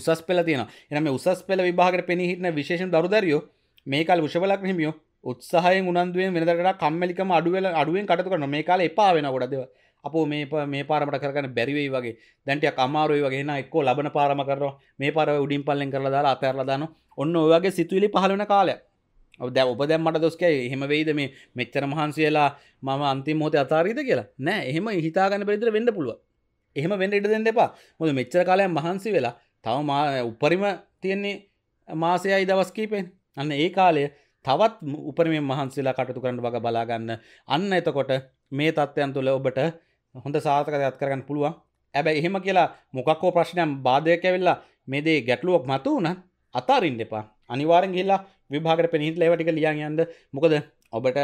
උසස් පෙල තියෙන එනම උසස් පෙල විභාගට පෙනහිටන විශේෂ දරුදරියෝ මේකල් විෂබලක් හිමියෝ උත්සාහය උනන්දුවෙන් වෙනදරට කම්මලිකම අඩුවල අඩුවෙන් කටතු කරන මේ කාල එපා වෙන ගොඩදව අපෝ මේ මේ පාරමට කරන බැරිවෙයි වගේ දැන්ටිය කමාරුවයි වගේන එක්කෝ ලබන පාරම කරනවා මේ පාර උඩින් පල්ලෙන් කරලා දාලා අතරලදාන ඔන්න ඔයගේ සිතුවිලි පහලවන කාලයක් ඔද ඔපදැ මට දොස්කයි එහෙම වෙයිද මේ මෙච්චර මහන්සේලා මම අන්තිමෝත අතාරීද කියලා නෑ එහෙම හිතාගන්න පෙරිතර වෙන්න පුළුව එහෙම වෙන්න ඉට දෙන්න එපා මොද මෙච්චර කාලයන් මහන්සි වෙලා තව මා උපරිම තියෙන්නේ මාසයයි දවස්කීපෙන් අන්න ඒ කාලය තවත් උපරම මහන්සේලා කටතු කරන්න වග බලාගන්න අන්න එතකොට මේ තත්ත්වයන් තුළ ඔබට හොඳ සාර්ථකයක් කරගන්න පුළුවන් ඇබැ එහෙම කියලා මොකක්කෝ ප්‍රශ්නයම් බාධය කැවෙල්ලා මේදේ ගැටලුවක් මතු වුණ අතාරින් දෙපා අනිවාරෙන් ගිල්ලා විභාගට පෙනහිට ලේවටික ලියන් යන්ද මොකද ඔබට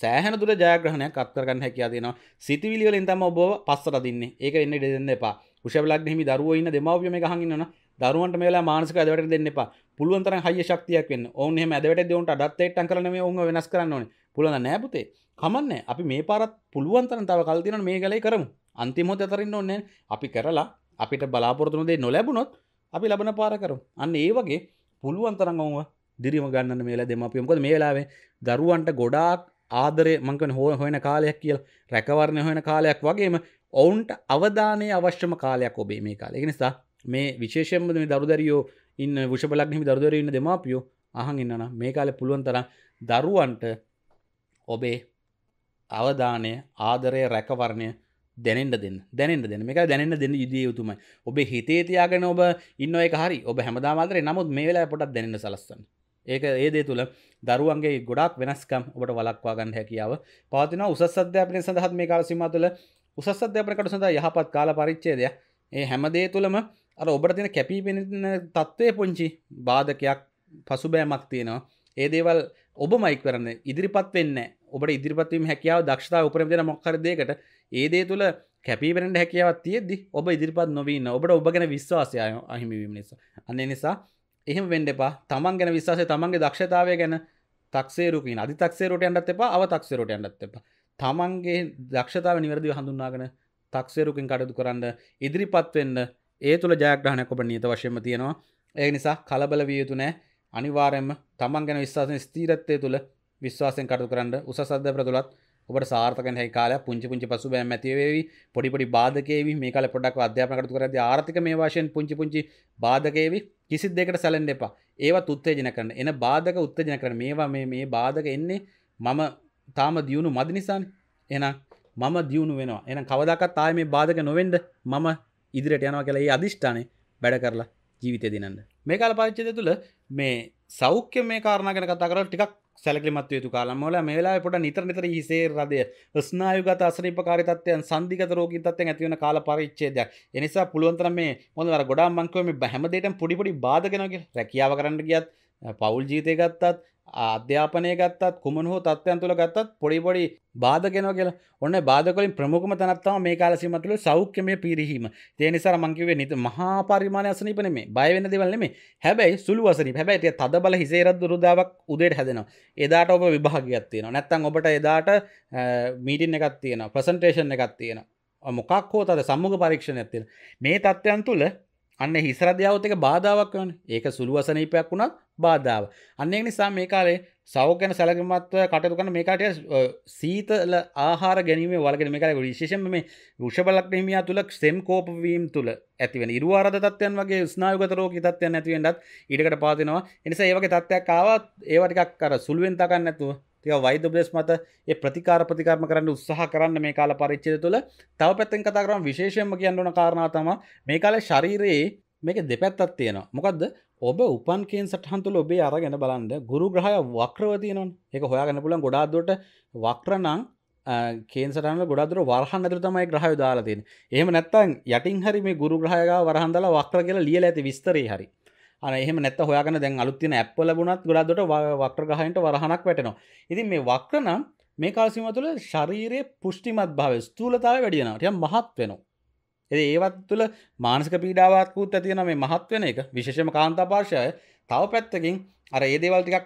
සෑහන දුර ජයග්‍රහණයක් අත්කරගන්න හැකයා දෙනවා සිතිවිලියලින් තම ඔබ පස්සට දින්නේ ඒක එන්න දෙන්න එපා උෂබලක් හිමි දරුව ඉන්න දෙමවපියම ගහන්නන්න දරුවන්ට මේලා මානසික ඇදවැට දෙන්න එපා පුළුවන්තර හය ශක්තියක් වෙන්න ඕන එහම ඇදවැට දෙවන්ට අදත් එට්ටන් කරන මේ ඔන්න වෙනස් කරන්න ඕන පුළුවන් නෑපුතේ කමන්න අපි මේ පාරත් පුළුවන්තරන් තව කල්තින මේ කලයි කරමු අන්තිමොත් ඇතරන්න ඔන්න අපි කරලා අපිට බලාපොරතුනදේ නොලැබුණොත් අපි ලබන පාර කරු අන්න ඒ වගේ පුළුවන් තරඟව දිරිම ගන්න මේලා දෙමපියමකොද මේලාවේ දරුවන්ට ගොඩාක් ආදරය මංකන හෝ හොයන කාලයක් කියල රැකවරණය හොයන කාලයක් වගේම ඔවුන්ට අවධානය අවශ්‍යම කාලයක් ඔබේ මේ කාලය නිසා මේ විශේෂයෙන්ම මේ දරුදරියෝ ඉන්න විෂපලක්නිම දරුදරන්න දෙමාපියෝ අහන් ඉන්නන මේ කාලෙ පුළුවන් තරම් දරුවන්ට ඔබේ අවධානය ආදරය රැකවරණය දැනෙන්ට දෙන්න දැනෙන්ට දෙන එක දැනන්න දෙන්න යුදිය යුතුමයි ඔබ හිතේ තියාගෙන ඔබ ඉන්න එක හරි ඔබ හැමදාමාදරේ නමුත් මේලා පොටත් දැනන්න සලස්සන්න ඒක ඒදේ තුළ දරුවන්ගේ ගොඩක් වෙනස්කම් ඔබට වලක්වා ගන්න හැකියාව පවතින උසස් අධ්‍යාපනය සඳහත් මේ කාල සීමා තුළ උසස් අධ්‍යාපනකට සඳහා යහපත් කාල පරිච්ඡේදය ඒ හැමදේ තුළම අර ඔබට තියෙන කැපී පෙනෙන තත්ත්වය පුංචි බාධකයක් පසුබෑමක් තියෙනවා ඒ දේවල් ඔබ මයික් කරන්න ඉදිරිපත් වෙන්න ඔබට ඉදිරිපත්වීම හැකියාව දක්ෂතාව උපරම් දෙන මොක්කර දෙකට ඒදේ තුළ කැපිවරට හැකිවත් තියද ඔබ ඉදිරිපත් නොවන්න ඔබට ඔබගැන විශ්වාසය අහිමිවීම නිසා අන්න නිසා එහෙම වෙන්ඩපා තමන් ගැන විශවාසය තමන්ගේ දක්ෂතාවය ගැන තක්සේරුකින් අධි තක්සේරට ඇන්ඩත් එපා අව තක්සේරට ඇන්ඩත් එප තමන්ගේ දක්ෂතාව නිවැරදිව හඳුන්නාගෙන තක්සේරුකින් කටයුතු කරන්න ඉදිරිපත්වෙන්න ඒ තුළ ජයග්‍රහණයක් ඔබ නීත වශයම තියෙනවා ඒ නිසා කලබල විය යුතු නෑ අනිවාරයම තමන් ගැන විශවාසන ස්තීරත්වය තුළ විශ්වාසයෙන් කටු කරන්න උසසද්ධ ප්‍රතුළත් ඔබට සාර්ථකන හැකාල පුංචි පුංචි පසු බෑම් ඇතිවේවි පොඩිපොඩි බාධකේවි මේ කල පොඩක් අධ්‍යාපනකටතු කරද ආර්ථික මේ වශයෙන් පුංචි පුංචි බාධකේවි කිසිත් දෙකට සැලෙන් එපා ඒවත් උත්තේජන කරන එන බාධක උත්තජන කර මේවා මේ මේ බාධක එන්නේ මම තාම දියුණු මදි නිසාන් එනම් මම දියුණු වෙනවා එන කවදකත් තාය මේ බාධක නොවෙන්ඩ මම ඉදිරිට යනවා කියලා ඒ අධිෂ්ඨානය වැඩ කරලා ජීවිතය දිනන්න මේ කාල පරිච්චදය තුළ මේ සෞඛ්‍ය මේ කාරණගෙන කතා කර ටිකක් සැලකිමත් යුතු කාලම්මල මේලා පොට නිතර නිතර ඒසේ රදය ස්නායුගත අසනීපකාරිතත්වයන් සන්ධිගත රෝගී තත්වයන් ඇතිවන කාල පරිච්ඡේදයක්. එනිසා පුළුවන්තරම මේ මොකද අර ගොඩාක් මං කියුවේ මේ හැමදේටම පොඩි පොඩි බාධා කරනවා කියලා රැකියාව කරන්න ගියත් පෞල් ජීවිතය ගත්තත් අධ්‍යාපනය ගත්තත් කුමන හෝ තත්ත්වයන් තුළ ගත්තත් පොඩිපොඩි බාධගෙනව කියලා ඔන්න බාධකොලින් ප්‍රමුඛම තැනත්තාව මේ කාලසිමතුළ සෞඛ්‍යමය පිරිහීම ඒ නිසා මංකිවේ නිත මහා පරිමාණය අසනීප නෙමේ බය වෙන දේවල් නෙමේ හැබැයි සුළු අසනීප හැබැයි ඒක තද බල හිසේ රද්ද රුදාවක් උදේට හැදෙනවා එදාට ඔබ විභාගයක් තියෙනවා නැත්නම් ඔබට එදාට මීටින් එකක් තියෙනවා ප්‍රසන්ටේෂන් එකක් තියෙනවා මොකක් හෝ තද සම්මුඛ පරීක්ෂණ ඇත්තින මේ තත්ත්වයන් තුළ අන්න හිසරදයාවත් එක බාධාවක් වන ඒක සුළු වසනීපයක් වුණත් බාධාව. අන්නේ නිසා මේ කාලේ සෞඛ්‍යන සැලකමත්ව කටයුතු කරන මේකාටය සීතල ආහාර ගැනීම වලගෙන මේකාල විශේෂම මේ ෘෂබලක්නමියා තුළ සෙම් කෝපවීම් තුළ ඇතිවෙන ඉරුවාරද තත්වයන් වගේ ස්නායගතරෝක තත්වයන් ඇතිවෙන්ටත් ඉඩකට පාතිනවා එනිසා ඒවගේ තත්ත්යක් කාවත් ඒවටිකක් කර සුළුවෙන් තකන්න ඇතුව තිය වෛද්‍යබ්‍රෙස් මත ඒ ප්‍රතිකාර ප්‍රතිකාරම කරන්න උත්සාහ කරන්න මේ කාල පරිච්චය තුළ තව පැත්තෙන් කතා කරම විශේෂයම කියන්නන කාරණා තම මේ කාල ශරීරයේ මේක දෙපැත්තත් තියෙනවා මොකක්ද ඔබ උපන්කෙන් සටහන්තුල ඔබේ අරගෙන බලන්න ගුරු ග්‍රහය වක්‍රවතියනොන් එක හොයාගන්න පුලන් ගොඩාදොට වක්‍රනං කේන්සටන ගොඩදුර වරහන්නතුර තමයි ග්‍රහය දාලාතින් එහම නැත්තන් යටින් හරි මේ ගුරු ග්‍රහයග වරහන්දල වක්‍ර කියලා ලියල ඇති විස්තරේ හරි අනහම නැත හොයාගන දැන් අලුත්තින ඇප්ප ලබුණත් ගොඩාදොට වක්්‍ර ගහහිට වරහනක් වැටනවා. ඉතින් මේ වක්්‍ර නම් මේ කාලසිම තුළ ශරීරයේ පුෂ්ටිමත් භාව ස්තුූලතාව වැඩියනටය මහත් වෙනවා. එ ඒවත් තුළ මානසික පීඩාවත්කූත් ඇතියන මේ මහත් වෙන එක විශේෂම කාන්තා පාර්ශය තව පැත්තකින් අර ඒදේවල්ටිකක්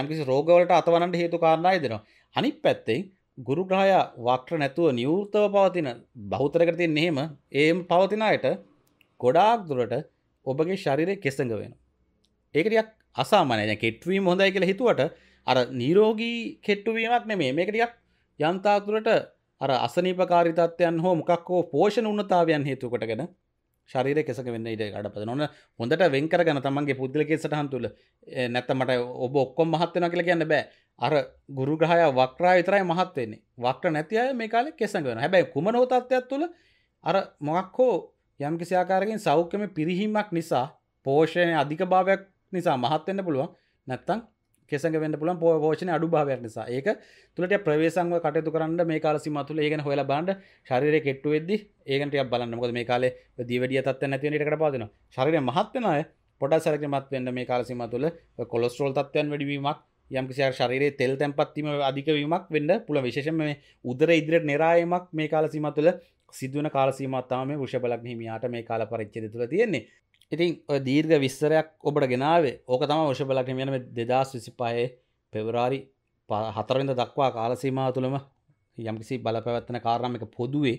යම්කිසි රෝගවලට අතවනට හේතු කාරණය දෙනවා. අනි පැත්තෙන් ගුරුග්‍රහය වක්්‍ර නැතුව නිවෘතව පවතින බෞතරකරතින් නහෙම ඒම් පවතිනයට ගොඩාක් දුරට ඔබගේ ශරිරය කෙසඟ වෙන. ඒකටයක් අසාමානය කෙට්වීම හොඳයි කියලා හිතුවට අර නීරෝගී කෙට්ටුවීමක් නෙමේ මේකටයක් යන්තාතුරට අර අසනීපකාරිතත්වයන් හෝ මොකක් හෝ පෝෂණ උන්නතාවයන් හේතුකටගෙන ශරීර කෙසක වෙන්න ඉඩ ගඩපද නොන හොඳට වෙන්කරගන තමන්ගේ පුද්ලකෙ සටහන් තුළ නැත්ත මට ඔබ ඔක්කොම් මහත්වෙන කියල කියන්න බෑ අර ගුරුග්‍රහය වක්රා විතරයි මහත්වෙන්නේ වක්ට නැතිය මේ කාල කෙසඟ වෙන හැබැයි කුමනෝතත්වයක් තුළ අර මොකක් හෝ යම් කිසි ආකාරකින් සෞඛ්‍යම පිරිහීමක් නිසා පෝෂණය අධික භාවයක් නිසා මහත්වෙන්න පුළුවන් නැත්තං කෙසඟ වෙන්න පුළුවන් පෝ පෝෂණ අඩු භාවයක් නිසා ඒක තුළට ප්‍රවේසංව කටයුතු කරන්න මේ කාල සිමතුල ඒගෙන හොල බාන්ඩ ශරිරය කෙට්ටු වෙද ඒකට බලන්න මොද මේ කාලේ දීවැඩිය තත්ව නැතිනට පාදන ශරිරය මහත්වෙන අය පොඩ සැරකමත් වෙන්න මේ කාල සිම තුළ කොලස්ට්‍රෝල් තත්වයන් වැඩිවීමක් යම් කිසිය ශරිරයේ තෙල් තැන්පත්වීම අධිකවීමක් වෙන්න පුළ විශේෂම මේ උදර ඉදිරියට නිරායමක් මේ කාල සිම තුළ සිදුවන කාලසීමත්තාම ෘෂබලක් හිමියාට මේ කාල පරිච්චද තුළ තියෙන්නේ ඉතින් දීර්ග විස්තරයක් ඔබට ගෙනාවේ ඕක තම ෘෂබලක් හිමියන දෙදස් විසිපායේ පෙවරාරි හතරවිඳ දක්වා කාලසීමා තුළම යම්කිසි බලපැවත්වන කාරණමික පොදුවේ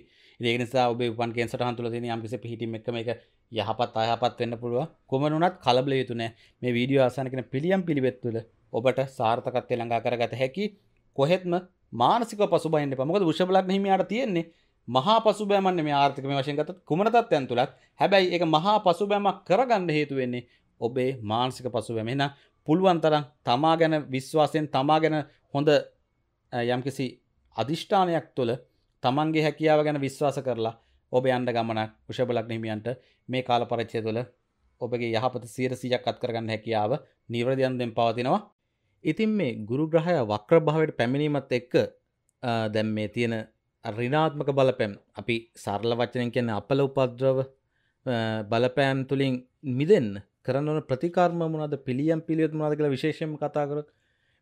ඒනිසා ඔබ උපන් කෙන්සට හන්තුල තියෙන යම්කිසි පිහිටීම එක මේක යහපත් අයහපත් වෙන්න පුළුව කොමනුනත් කලබල යුතුනෑ මේ වීඩියෝ ආසනකන පිළියම් පිළිබෙත්තුල ඔබට සාර්ථකත්වය ළඟා කරගත හැකි කොහෙත්ම මානසික පසුබයින්න පමක ෘෂබලක් හිමියට තියෙන්නේ මහා පසුබෑමන්නේ මේ ආර්ථිකමය වශයෙන් ගත්තොත් කුමන තත්ත්වයන් තුලත් හැබැයි ඒක මහා පසුබෑමක් කරගන්න හේතු වෙන්නේ ඔබේ මානසික පසුබෑම. එහෙනම් පුළුවන් තරම් තමා ගැන විශ්වාසයෙන් තමා ගැන හොඳ යම්කිසි අධිෂ්ඨානයක් තුළ තමන්ගේ හැකියාව ගැන විශ්වාස කරලා ඔබ යන්න ගමනක් උෂබලක් හිමියන්ට මේ කාල පරච්චය තුළ ඔබගේ යහපත සියයට සියයක් අත් කරගන්න හැකියාව නිවරදියන්දෙන් පවතිනවා. ඉතින් මේ ගුරු ග්‍රහය වක්‍රභාවයට පැමිණීමත් එක්ක දැම් මේ තියෙන රිනාත්මක බලපැම් අපි සරල වචනයෙන් කියන්නේ අපල උපද්‍රව බලපෑම් තුළින් මිදෙන් කරන්නවන ප්‍රතිකාර්ම මොනද පිළියම් පිළියොත් මොනාද කියලා විශේෂයෙන් කතා කරොත්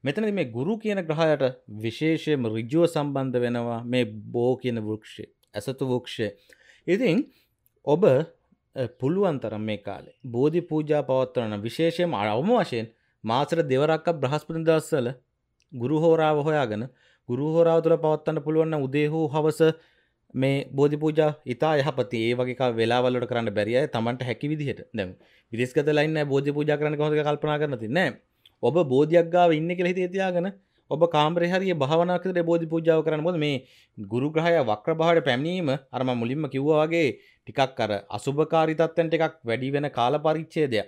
මෙතනදි මේ ගුරු කියන ග්‍රහයට විශේෂයෙන්ම ඍජුව සම්බන්ධ වෙනවා මේ බෝ කියන වෘක්ෂය ඇසතු වෘක්ෂය ඉතින් ඔබ පුළුවන් තරම් මේ කාලේ බෝධි පූජා පවත්වන විශේෂයෙන්ම අවම වශයෙන් මාසර දෙවරක්ක බ්‍රහස්පති දවස්වල ගුරු හෝරාව හොයාගෙන ගුරු හෝරාව තුළ පවත්වන්න පුළුවන්න උදේ හෝ හවස මේ බෝධි පූජ ඉතා යහපති ඒ වගේ වෙලාවලට කරන්න බැරිය තමන්ට හැකි විදිහට දැම් විදෙස්කත ලයින්න බෝධි පූජ කරන කොහොද කල්පනා කරනති නෑ ඔබ බෝධයක් ගාව ඉන්න කෙ හිතේ තියාගෙන ඔබ කාම්රහරිය භාවනාකතට බෝධි පූජාව කරන බොද මේ ගුරු ග්‍රහය වක්‍ර භාවට පැමිණීම අරම මුලින්ම කිව්වාගේ ටිකක් කර අසුභකාරිතත්තැන්ට එකක් වැඩි වෙන කාල පරිච්චේදය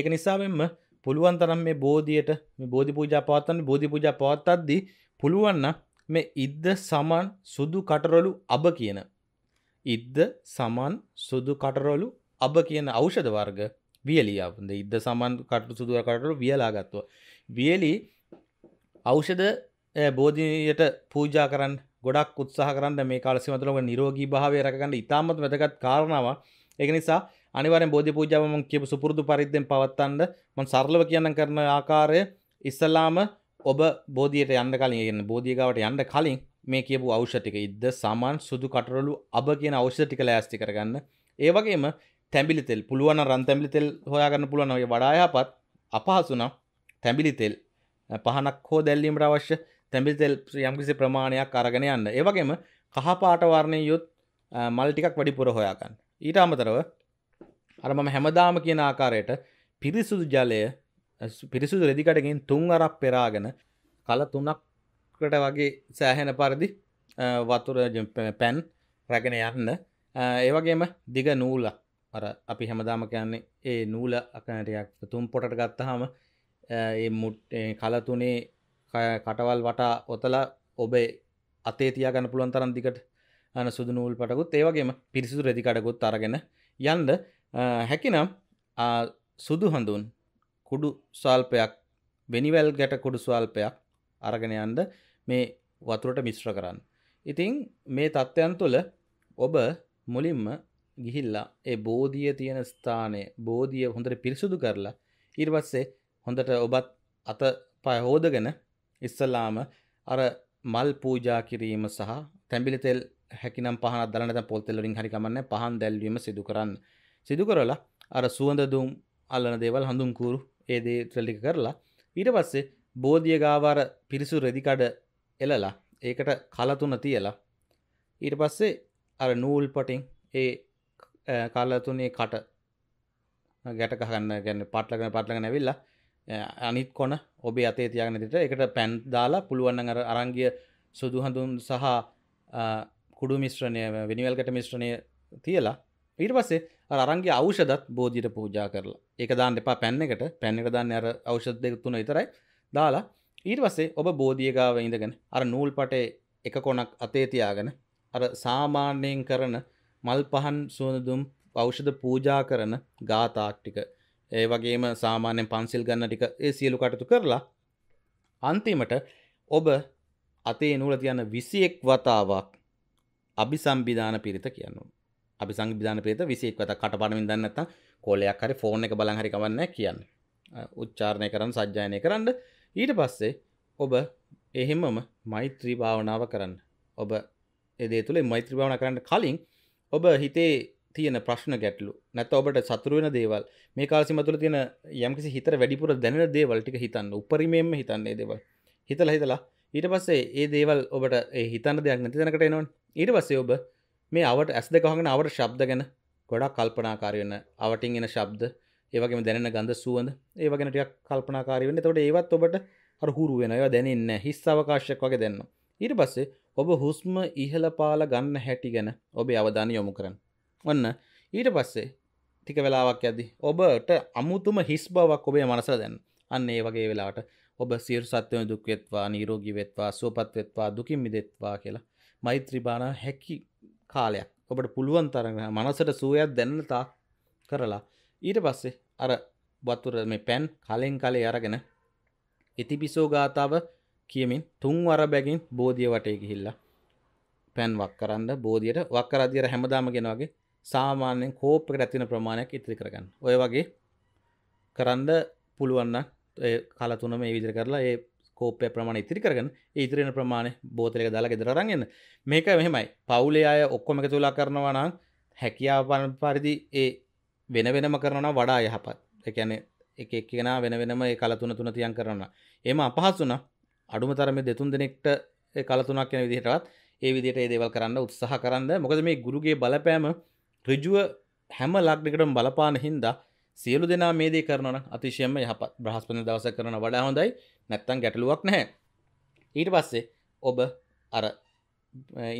ඒක නිසාවෙන්ම පුළුවන් තරම් මේ බෝධියට බෝධි පූජා පවත්තන්න බෝධි පූජා පවත්තද්දී පුළුවන්න මේ ඉද්ද සමන් සුදු කටරොලු අබ කියන. ඉද්ද සමන් සුදු කටරොලු අබ කියන අෞෂධ වර්ග වියලියාවද ඉද සමන් කටු සුදුව කටරු වියලාගත්ව. වියලි අෞෂධ බෝධියට පූජා කරන්න ගොඩක් උත්සාහ කරන්න මේ කාලසිමතුලක නිරෝගී භාවය රකගන්න ඉතාමත් වැදගත් කාරණාව ඒක නිසා අනිවාරෙන් බෝධි පූජාවම කියපු සුපුරුදු පරිද්දෙන් පවත්තන්න මන් සරලව කියන්න කරන ආකාරය ඉස්සලාම ඔබ බෝධියට යන්න කලින් ගන්න බෝධියගාවට යන්න කලින් මේ කියපු අවෂටික ඉද සාමාන් සුදු කටරලු අබ කියන අවෂටික ලෑස්ති කරගන්න ඒවගේම තැබිලි තෙල් පුළුවන් රන් තැබිලි තෙල් හොයාගන්න පුළුවනගේ වඩායාපත් අපහසුන තැබිලි තෙල් පහනක් හෝ දැල්ලීමට අවශ්‍ය තැබිල් තෙල් යම්කිසි ප්‍රමාණයක් අරගෙන යන්න ඒවගේම කහපාටවර්ණය යුත් මල්ටිකක් වැඩිපුර හොයාගන්න ඊට අමතරව අරමම හැමදාම කියන ආකාරයට පිරිසුදු ජලය පිරිසුදු රෙදිකටගෙන් තුන් අරක් පෙරාගෙන කල තුනක්කට වගේ සෑහෙන පරිදි වතුර පැන් රැගෙන යන්න ඒවගේම දිග නූල අර අපි හැමදාම කියන්නේ ඒ නූල අකනටයක් තුම් පොටට ගත්තහම ඒ මුට් කලතුනේ කටවල් වටා ඔතල ඔබේ අතේ තියාගන්න පුළුවන් තරන් දිකට අන සුදු නූල් පටකුත් ඒවගේම පිරිසිදු රෙදිකටකුත් අරගෙන යන්ද හැකිනම් සුදු හඳුන් කුඩු ස්වල්පයක් වෙනිවැල් ගැට කුඩු ස්වල්පයක් අරගෙන යන්න මේ වතුරට මිශ්‍ර කරන්න. ඉතින් මේ தත්ත්වයන් තුළ ඔබ මුලින්ම ගිහිල්ලා ඒ බෝධිය තියෙන ස්ථානය බෝධිය හොඳට පිරිසුදු කරලා ඊට පස්සේ හොඳට ඔබත් අත පය හොදගෙන ඉස්සලාම අර මල් පූජා කිරීම සහ තැඹිලි තෙල් හැකිනම් පහනක් දාලා නැත්නම් පොල් තෙල් වලින් හරි කමන්නේ පහන් දැල්වීම සිදු කරන්න. සිදු කරලා අර සුවඳ දුම් අල්ලන දේවල් හඳුන් කూరు ඒදේ ත්‍රලික කරලා ඊට පස්සේ බෝධිය ගාවාර පිරිසු රෙදිකඩ එලලා ඒකට කලතුන තියලා ඊට පස්සේ අර නූල් පටින් ඒ කලතුනේ කට ගැටකහන්න ගැන්න පටලගෙන පටලග නැවිල්ලා අනිත් කොන ඔබේ අතේ තියගෙන දෙට එකට පැන් දාලා පුළුවන් අර අරංගිය සුදුහඳුන් සහ කුඩු මිශ්‍රණය විනිවල්කට මිශ්‍රණය තියලා ඊට පස්සේ අරන්ගේ අවෂදත් බෝධියට පූජා කරලා ඒක දාන්න එපා පැන්න එකට පැන්න එක දාන්න අර අවෂද දෙක තුන විතරයි දාලා ඊට පස්සේ ඔබ බෝධියගාව ඉඳගෙන අර නූල් පටේ එක කොනක් අතේ තියාගෙන අර සාමාන්‍යයෙන් කරන මල් පහන් සුවඳදුම් පෞෂධ පූජා කරන ගාතාක්ටික ඒ වගේම සාමාන්‍යෙන් පන්සිල් ගන්න ටික ඒ සියලු කටතු කරලා අන්තිමට ඔබ අතේ නූල තියන්න විසියෙක් වතාවක් අභිසම්බිධාන පිරිත කියන්නවා අපි සංවිධාන ප්‍රේත 21 වතක් කටපාඩමින් දන්නේ නැත්නම් කෝලයක් හරි ෆෝන් එක බලන් හරි කවන්නේ කියන්න. උච්චාරණය කරන්න සජ්ජායනය කරන්න ඊට පස්සේ ඔබ එහෙමම මෛත්‍රී භාවනාව කරන්න. ඔබ ඒ දේ තුල මෛත්‍රී භාවනා කරන්න කලින් ඔබ හිතේ තියෙන ප්‍රශ්න ගැටලු නැත්නම් ඔබට සතුරු වෙන දේවල් මේ කාල සීමා තුළ තියෙන යම්කිසි හිතට වැඩිපුර දැනෙන දේවල් ටික හිතන්න. උපරිමයෙන්ම හිතන්න මේ දේවල්. හිතලා හිතලා ඊට පස්සේ ඒ දේවල් ඔබට ඒ හිතන්න දෙයක් නැති තැනකට එනවනේ. ඊට පස්සේ ඔබ මේ අවට ඇස් දෙක අහගෙන අවට ශබ්ද ගැන ගොඩක් කල්පනාකාරී වෙන්න. අවටින් එන ශබ්ද, ඒ වගේම දැනෙන ගඳ සුවඳ, ඒව ගැන ටිකක් කල්පනාකාරී වෙන්න. එතකොට ඒවත් ඔබට අර හුරු වෙනවා. ඒවා දැනෙන්නේ නැහැ. හිස් අවකාශයක් වගේ දැනෙනවා. ඊට පස්සේ ඔබ හුස්ම ඉහළ පාළ ගන්න හැටි ගැන ඔබේ අවධානය යොමු කරන්න. ඔන්න ඊට පස්සේ ටික වෙලාවක් ඇද්දි ඔබට අමුතුම හිස් බවක් ඔබේ මනසට දැනෙනවා. අන්න ඒ වගේ වෙලාවට ඔබ සියලු සත්වයන් දුක් වෙත්වා නිරෝගී වෙත්වා සුවපත් වෙත්වා දුකින් මිදෙත්වා කියලා මෛත්‍රී භාවනාව හැකි කාලයක් ඔබට පුළුවන් තරග මනසට සුවයක් දැන්න තාක් කරලා ඊට පස්සේ අර වතුර මේ පැන් කලෙන් කලේ අරගෙන ඉතිපිසෝ ගාතාව කියමින් තුන් වර බැගින් බෝධිය වටේ ගිහිල්ලා පැන් වක් කරන්න බෝධියට වක් කරදියට හැමදාම ගෙනවගේ සාමාන්‍යෙන් කෝප්පකට ඇතින ප්‍රමාණයක් ඉතිරි කරගන්න ඔය වගේ කරන්න පුළුවන්න කලතුන මේ විදිර කරලා ඒ කෝපය ප්‍රමාණ ඉතිරි කරගන්න ඉතිරෙන ප්‍රමාණය බෝතලක දාලා ගෙදර රංගන්න මේක මෙහෙමයි පවුලේ අය ඔක්කොම එක තුලා කරනවා නම් හැකියාවන් පරිදි ඒ වෙන වෙනම කරනවා වඩා යහපත් එකැනෙ එක එක්කෙන වෙන වෙනම ඒ කලතුන තුන තියන් කරන්න එම අපහසුන අඩුම තරම දෙතුන් දෙනෙක්ට කලතුනක් යන විදිහටත් ඒ විදිට ඒදේවල් කරන්න උත්සාහ කරන්න මොකද මේ ගුරුගේ බලපෑම ඍජුව හැම ලක්ඩකටම බලපාන හින්දා සියලු දෙනා මේදේ කරනන අතිශයම යහපත් බ්‍රහස්පන දවස කරන වඩා හොඳයි නැත්තන් ගැටලුවක් නැහැ ඊට පස්සේ ඔබ අර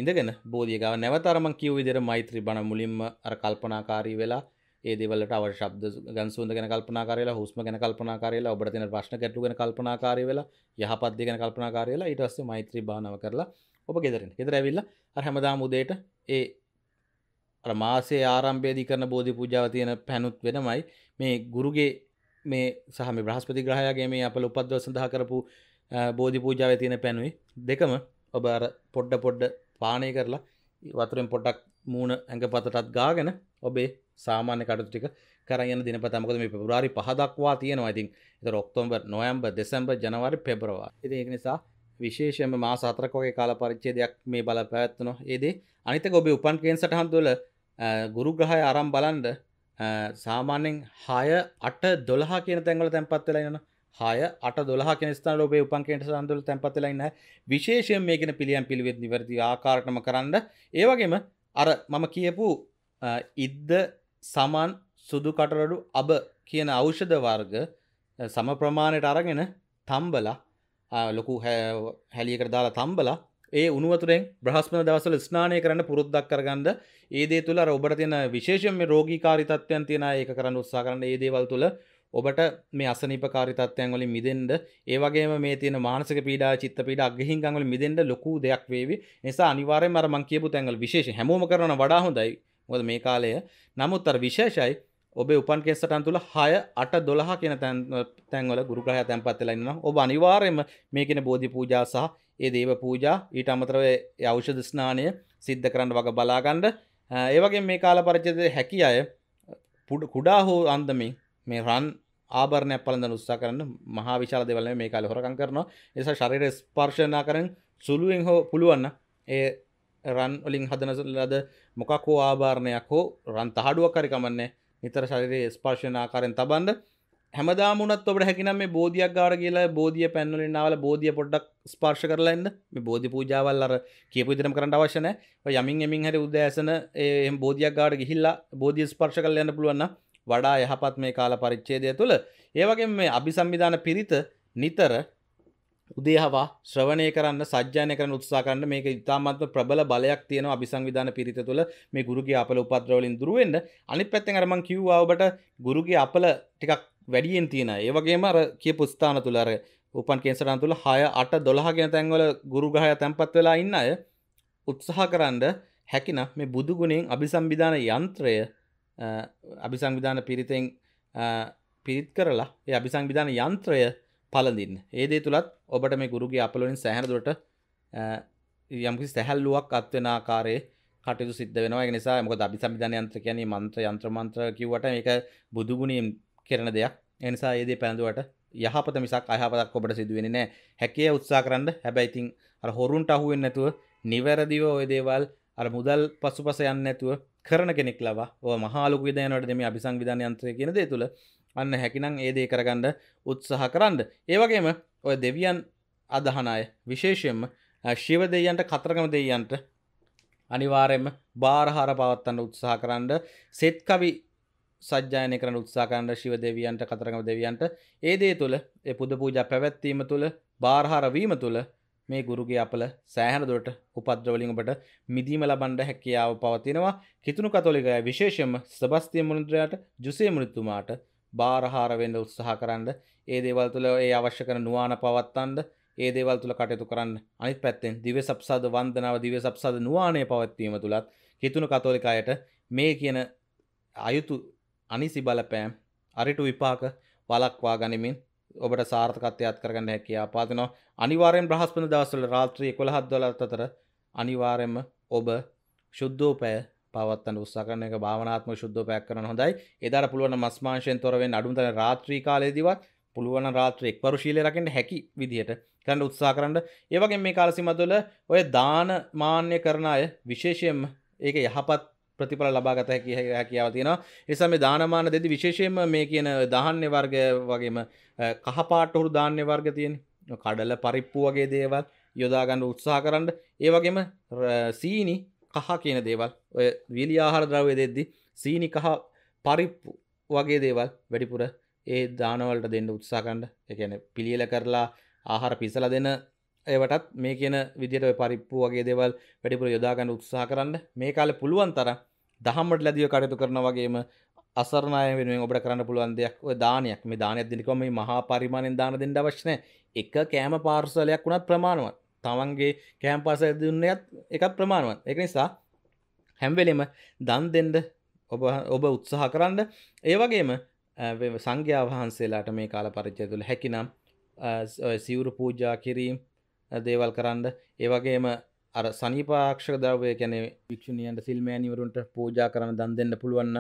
ඉඳගෙන බෝධියගව නැවතරම කිව් විදිර මෛත්‍රී බණ මුලින්ම අර කල්පනාකාරී වෙලා ඒ දෙවලට අව ශබ්ද ගන්සුන්ද ගැන කල්පනාකාරයලා හුස්ම ගැන කල්පනාකාරයලා ඔබට තියෙන ප්‍රශ්න ගැටලු ගැන කල්පනාකාරී වෙලා යහපත් දේ ගැන කල්පනාකාරයලා ඊට පස්සේ මෛත්‍රී භාවනාව කරලා ඔබ ගෙදරින් ගෙදර ඇවිල්ලා අර හැමදාම උදේට ඒ අර මාසේ ආරම්භයේදී කරන බෝධි පූජාව තියෙන පැනුත් වෙනමයි මේ ගුරුගේ මේ සහ මේ බ්‍රහස්පති ග්‍රහයාගේ මේ අප උපද්ව සඳහා කරපු බෝධි පූජාව තියෙන පැනුවේ දෙකම ඔබ අර පොඩ්ඩ පොඩ්ඩ පානය කරලා වතුරෙන් පොටක් මූුණ ඇඟ පතටත් ගාගෙන ඔබේ සාමාන්‍ය කටු ටික කරයන දින පතමකද මේ පෙබරවාරි පහදක්වා තියෙනවා ඉතින් එත ඔක්තෝම්බර් නොයම්බ දෙසම්බ ජනවරි පෙබරවා ඉති ඒක නිසා විශේෂම මා සාතරකෝගේ කාල පරිච්චේදයක් මේ බල පැවැත්වනවා ඒදේ අනිත ඔබේ උපන් කේන් සටහන්තුවල ගුරු ග්‍රහය අරම් බලන්ඩ සාමාන්‍යෙන් හය අට දොළහ කියන තැන්වල තැන්පත්වෙලයින හය අට දොළහ කෙනස්ථාන ලෝබේ උපන්කෙන්ට සඳුල තැන්පතිලයින්න විශේෂයෙන් මේකෙන පිළියම් පිළිවෙත් නිවැරදි ආකාරටම කරන්න ඒවගේම අර මම කියපු ඉද්ද සමන් සුදු කටරඩු අබ කියන අෞෂධ වර්ග සම ප්‍රමාණයට අරගෙන තම්බලා ලොකු හැලියකට දාලා තම්බලා ඒ උනුවතුරෙන් බ්‍රහස්පන දවසල ස්නානය කරන්න පුරුද්දක් කරගන්න ඒදේ තුළ ඔබට තියෙන විශේෂම රෝගී කාරිතත්වයන් තියෙන ඒක කරන්න උත්සා කරන්න ඒ දේවල් තුළ ඔබට මේ අසනිප කාරිතත්වයන් වලින් මිදෙන්ඩ ඒවගේම මේ තියෙන මානසක පීඩා චිත්ත පීඩ අගහිංගංවල මිදෙන්ඩ ලොකු දෙයක් වේවි නිසා අනිවාරෙන් අර මං කියපු තැන්වල විශේෂ හැමෝම කරන වඩා හොඳයි මොකද මේ කාලය නමුත් අර විශේෂයි ඔබේ උපන් කෙස්සටන් තුළ හය අට දොළහ කියෙන තැන්වල ගුරුග්‍රහය තැන්පත් වෙලා ඉන්නවා ඔබ අනිවාර්යයෙන්ම මේ කියන බෝධි පූජා සහ ඒ දේව පූජා ඊට අමතරව යෞෂධ ස්නානය සිද්ධ කරන්න වග බලාගණ්ඩ ඒවගේ මේ කාල පරිචද හැකි අය කුඩා හෝ අන්දමින් මේ රන් ආරණය පලඳ උත්සා කරන්න මහා විශාල දෙවල මේ කාල හොරකන් කරනවා එස ශරිර ස්පර්ශනා කරන සුළුවෙන් හෝ පුළුවන්න ඒ රන් ඔලින් හදනසලද මොකක් හෝ ආභාරණයක් හෝ රන් තහඩුවක් කරි කමන්නේ නිතර ශරිරයේ ස්පර්ශනාකාරෙන් තබන්ඩ හැමදාමුණත් ඔබට හැකිනම් මේ බෝධියක් ගාර කියලා බෝධිය පැන්වලින් නාවල බෝධිය පොඩ්ඩක් ස්පර්ශ කරලා එන්න මේ බෝධි පූජාවල් අර කියපු විදිහටම කරන්න අවශ්‍ය නැහැ. යමින් යමින් හරි උදෑසන එහෙම බෝධියක් ගාර ගිහිල්ලා බෝධිය ස්පර්ශ කරලා යන්න පුළුවන් නම් වඩා යහපත් මේ කාල පරිච්ඡේදය තුළ ඒ වගේම මේ අභිසම්බිදාන පිරිත නිතර උදේහවා ශ්‍රවණය කරන්න සජ්‍යානය කරන උත්සා කරන්න මේක ඉතාමත්ම ප්‍රබල බලයක් තියෙන අභිසංවිධාන පිරිත තුළ මේ ගුරුගේ අපල උපද්‍රවලින් දුරුවෙන්ට අනිත් පැත්තෙන් අරමං කිව්වාවට ගුරුගේ අපල ටිකක් වැඩියෙන් තියෙන ඒවගේම අර කිය පුස්ථාන තුළර උපන් කෙන්සටන් තුළ හය අට දොළහගෙන තැන්වල ගුරුගහය තැන්පත් වෙලා ඉන්න අය උත්සාහ කරන්න හැකින මේ බුදුගුණෙන් අභිසම්බිධාන යන්ත්‍රය අභිසංවිධාන පිරිතෙන් පිරිත් කරලා ඒ අභිසංවිධාන යන්ත්‍රය පලඳින් ඒදේ තුළත් ඔබට මේ ගුරුගේ අපලොනින් සැහැරදුට යම්කි සැහැල්ලුවක් අත්වෙන ආකාරයේ කටයුතු සිද්ධ වෙනවා නිසා මොක අභිසම්විධාන යන්ත්‍ර කියන්නේ මන්ත්‍ර යන්ත්‍රමන්ත්‍ර කිව්වට එක බුදුගුණීම් කරන දෙයක් එනිසා ඒදේ පැඳුවට යහපත මිසක් අයහපතක් ඔබට සිදුවෙන නෑ හැකිය උත්සා කරන්න හැබැයිතින් අර හොරුන්ට අහුවෙන් නැතුව නිවැරදිව ඔය දේවල් අර මුදල් පසු පස යන්න නැතුව කරන කෙනෙක් ලවා ඕ මහාලු විදයනට දෙම අභිසං විධානයන්ත්‍රය කියන දේ තුළ අන්න හැකිනම් ඒදේ කරගණ්ඩ උත්සාහ කරන්න ඒවගේම ඔය දෙවියන් අදහනාය විශේෂයෙන්ම ශිව දෙයන්ට කතරගම දෙයන්ට අනිවාරයෙන්ම බාරහාර පවත්තන්න උත්සාහ කරන්න සෙත්කවි සජ්ජායනය කරන උත්සාකන්ඩ ශිව දෙවියන්ට කතරගම දෙවියන්ට ඒදේ තුළ එ පුද පූජ පැවැත්වීම තුළ භාරහාරවීම තුළ මේ ගුරුගේ අපල සෑහන දොට උපද්‍රවලින්ට මිදීම ලබන්ඩ හැකියාව පවතිනවා කිතුුණු කතොලිකය විශේෂම සබස්තිය මුණුද්‍රයාට ජුසේ මුෘත්තුමාට භාරහාරවෙන්ඩ උත්සාහ කරන්න ඒ දේවල් තුළ ඒ අවශ්‍ය කර නවාන පවත්තන්ද ඒ දේවල් තුළ කටයුතු කරන්න අනිත් පැත්තෙන් දිව සබ්සාද වන්දනාව දිව සබ්සාද නවානය පවත්වීම තුළත් හිතුුණු කතෝලිකායට මේ කියන අයුතු අනිසි බලපෑම් අරිටු විපාක වලක්වා ගනිමින් ඔබට සාර්ථකත්වයක් කරගන්න හැකියා පාතිනවා අනිවාරයෙන් බ්‍රහස්පන දවස්වල රාත්‍රී 11 12 අතර අනිවාර්යෙන්ම ඔබ සුද්ධෝපය පවත්තන උත්සාහ කරන එක භාවනාත්මක සුද්ධෝපයක් කරන හොඳයි. එදාට පුළුවන් මස් මාංශයෙන් තොර වෙන්න අඩුම තරමේ රාත්‍රී කාලයේදීවත් පුළුවන් රාත්‍රී එක්වරු ශීලයේ රකින්න හැකි විදිහට කරන්න උත්සාහ කරන්න. ඒ වගේම මේ කාල සීමාවල ඔය දාන මාන්‍ය කරන අය විශේෂයෙන්ම ඒක යහපත් ප්‍රතිඵල ලබාගත හැකි හැකියාව තියෙනවා නිසා මේ දානමාන දෙදි විශේෂයෙන්ම මේ කියන දාහන්‍ය වර්ග වගේම කහපාට හුරු දාන්‍ය වර්ග තියෙන කඩල පරිප්පු වගේ දේවල් යොදාගන්න උත්සාහ කරන්න ඒ වගේම සීනි කහ කියන දේවල් ඔය වීලි ආහාර ද්‍රව්‍ය දෙද්දි සීනි කහ පරිප්පු වගේ දේවල් වැඩිපුර ඒ දානවලට දෙන්න උත්සාහ කරන්න ඒ කියන්නේ පිළියෙල කරලා ආහාර පිසලා දෙන ඒවටත් මේ කියන විදිට පරිප්පු වගේ දෙවල් වැඩිපුර යොදාගන්න උත්සා කරන්න මේ කාල පුළුවන් තර දහමට ලැදිව කටයුතු කරන වගේම අසරණය වෙනුවෙන් ඔබට කරන්න පුළුවන් දෙයක් ඔය දානයක් මේ දානයක් දෙනකොම මේ මහා පරිමාණයෙන් දාන දෙන්න අවශ්‍ය නැහැ එක කෑම පාර්සලයක් වුණත් ප්‍රමාණවත් තමන්ගේ කෑම් පාසල් දුන්නයත් එකත් ප්‍රමාණවත් ඒක නිසා හැම්වෙලෙම දන් දෙන්න ඔබ ඔබ උත්සාහ කරන්න ඒ වගේම සංඝයා වහන්සේලාට මේ කාල පරිච්ඡය තුළ හැකිනම් සිවුරු පූජා කිරීම දේවල් කරන්න ඒවගේම අර සනිපාක්ෂක දවය කැනෙ වික්ෂණියන්ට සිල්මෑනිවරුන්ට පූජා කරන දන් දෙන්න පුළුවන්න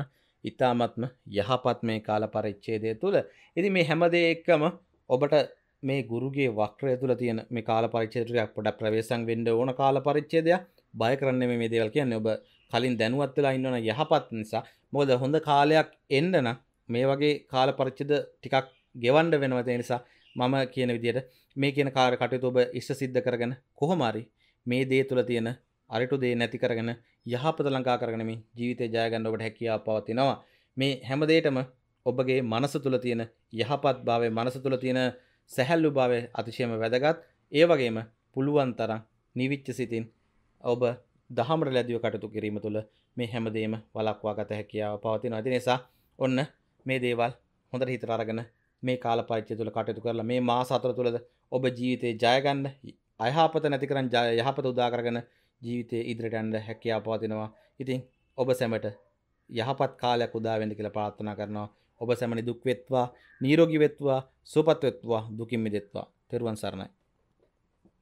ඉතාමත්ම යහපත් මේ කාල පරිච්චේදය තුළ එති මේ හැමදේ එක්කම ඔබට මේ ගුරුගේ වක්‍රය තුළ තියෙන මේ කාල පරිච්චේතරයක් පොඩ ප්‍රවේශන් වෙන්ඩ ඕන කාල පරිච්චේදයක් බය කරන්න මේ දේවල් කියන්නේ ඔබ කලින් දැනුවත්වෙලා ඉන්නවන යහපත් නිසා මොද හොඳ කාලයක් එන්නන මේ වගේ කාල පරිච්චද ටිකක් ගෙවන්ඩ වෙනවතේ නිසා මම කියන විදියට මේ කියන කාර කටයුතු ඔබ ඉෂ්ට සිද්ධ කරගෙන කොහොමරි මේ දේ තුළ තියෙන අරිටු දේ නැති කරගෙන යහපත ලංකා කරගෙන මේ ජීවිතය ජය ගන්න ඔබට හැකියාව පවතිනවා මේ හැම දෙයකම ඔබගේ මනස තුළ තියෙන යහපත් භාවය මනස තුළ තියෙන සැහැල්ලු භාවය අතිශයම වැදගත් ඒ වගේම පුළුවන් තරම් නිවිච්ච සිතින් ඔබ දහමට ලැදිව කටතු කිරීම තුළ මේ හැමදේම වලක්වා ගත හැකියාව පවතින අති නිසා ඔන්න මේ දේවල් හොඳට හිතරගෙන මේ කාල පච්චය තුළ කටයුතු කරලා මේ මා සතර තුළද ඔබ ජීවිතේ ජයගන්න අයහපත නැතිකරන් යහපත උදාකරගෙන ජීවිතය ඉදිරිට ඇන්ඩ හැකයා පවතිනවා ඉතින් ඔබ සැමට යහපත් කාලයක් උදාවෙන්ඩ කියලා පාත්තනා කරනවා ඔබ සැමනි දුක්වෙත්වා නීරෝගිවෙත්වා සුපත්වෙත්වා දුකින්මිදෙත්වා තෙරුවන් සරණයි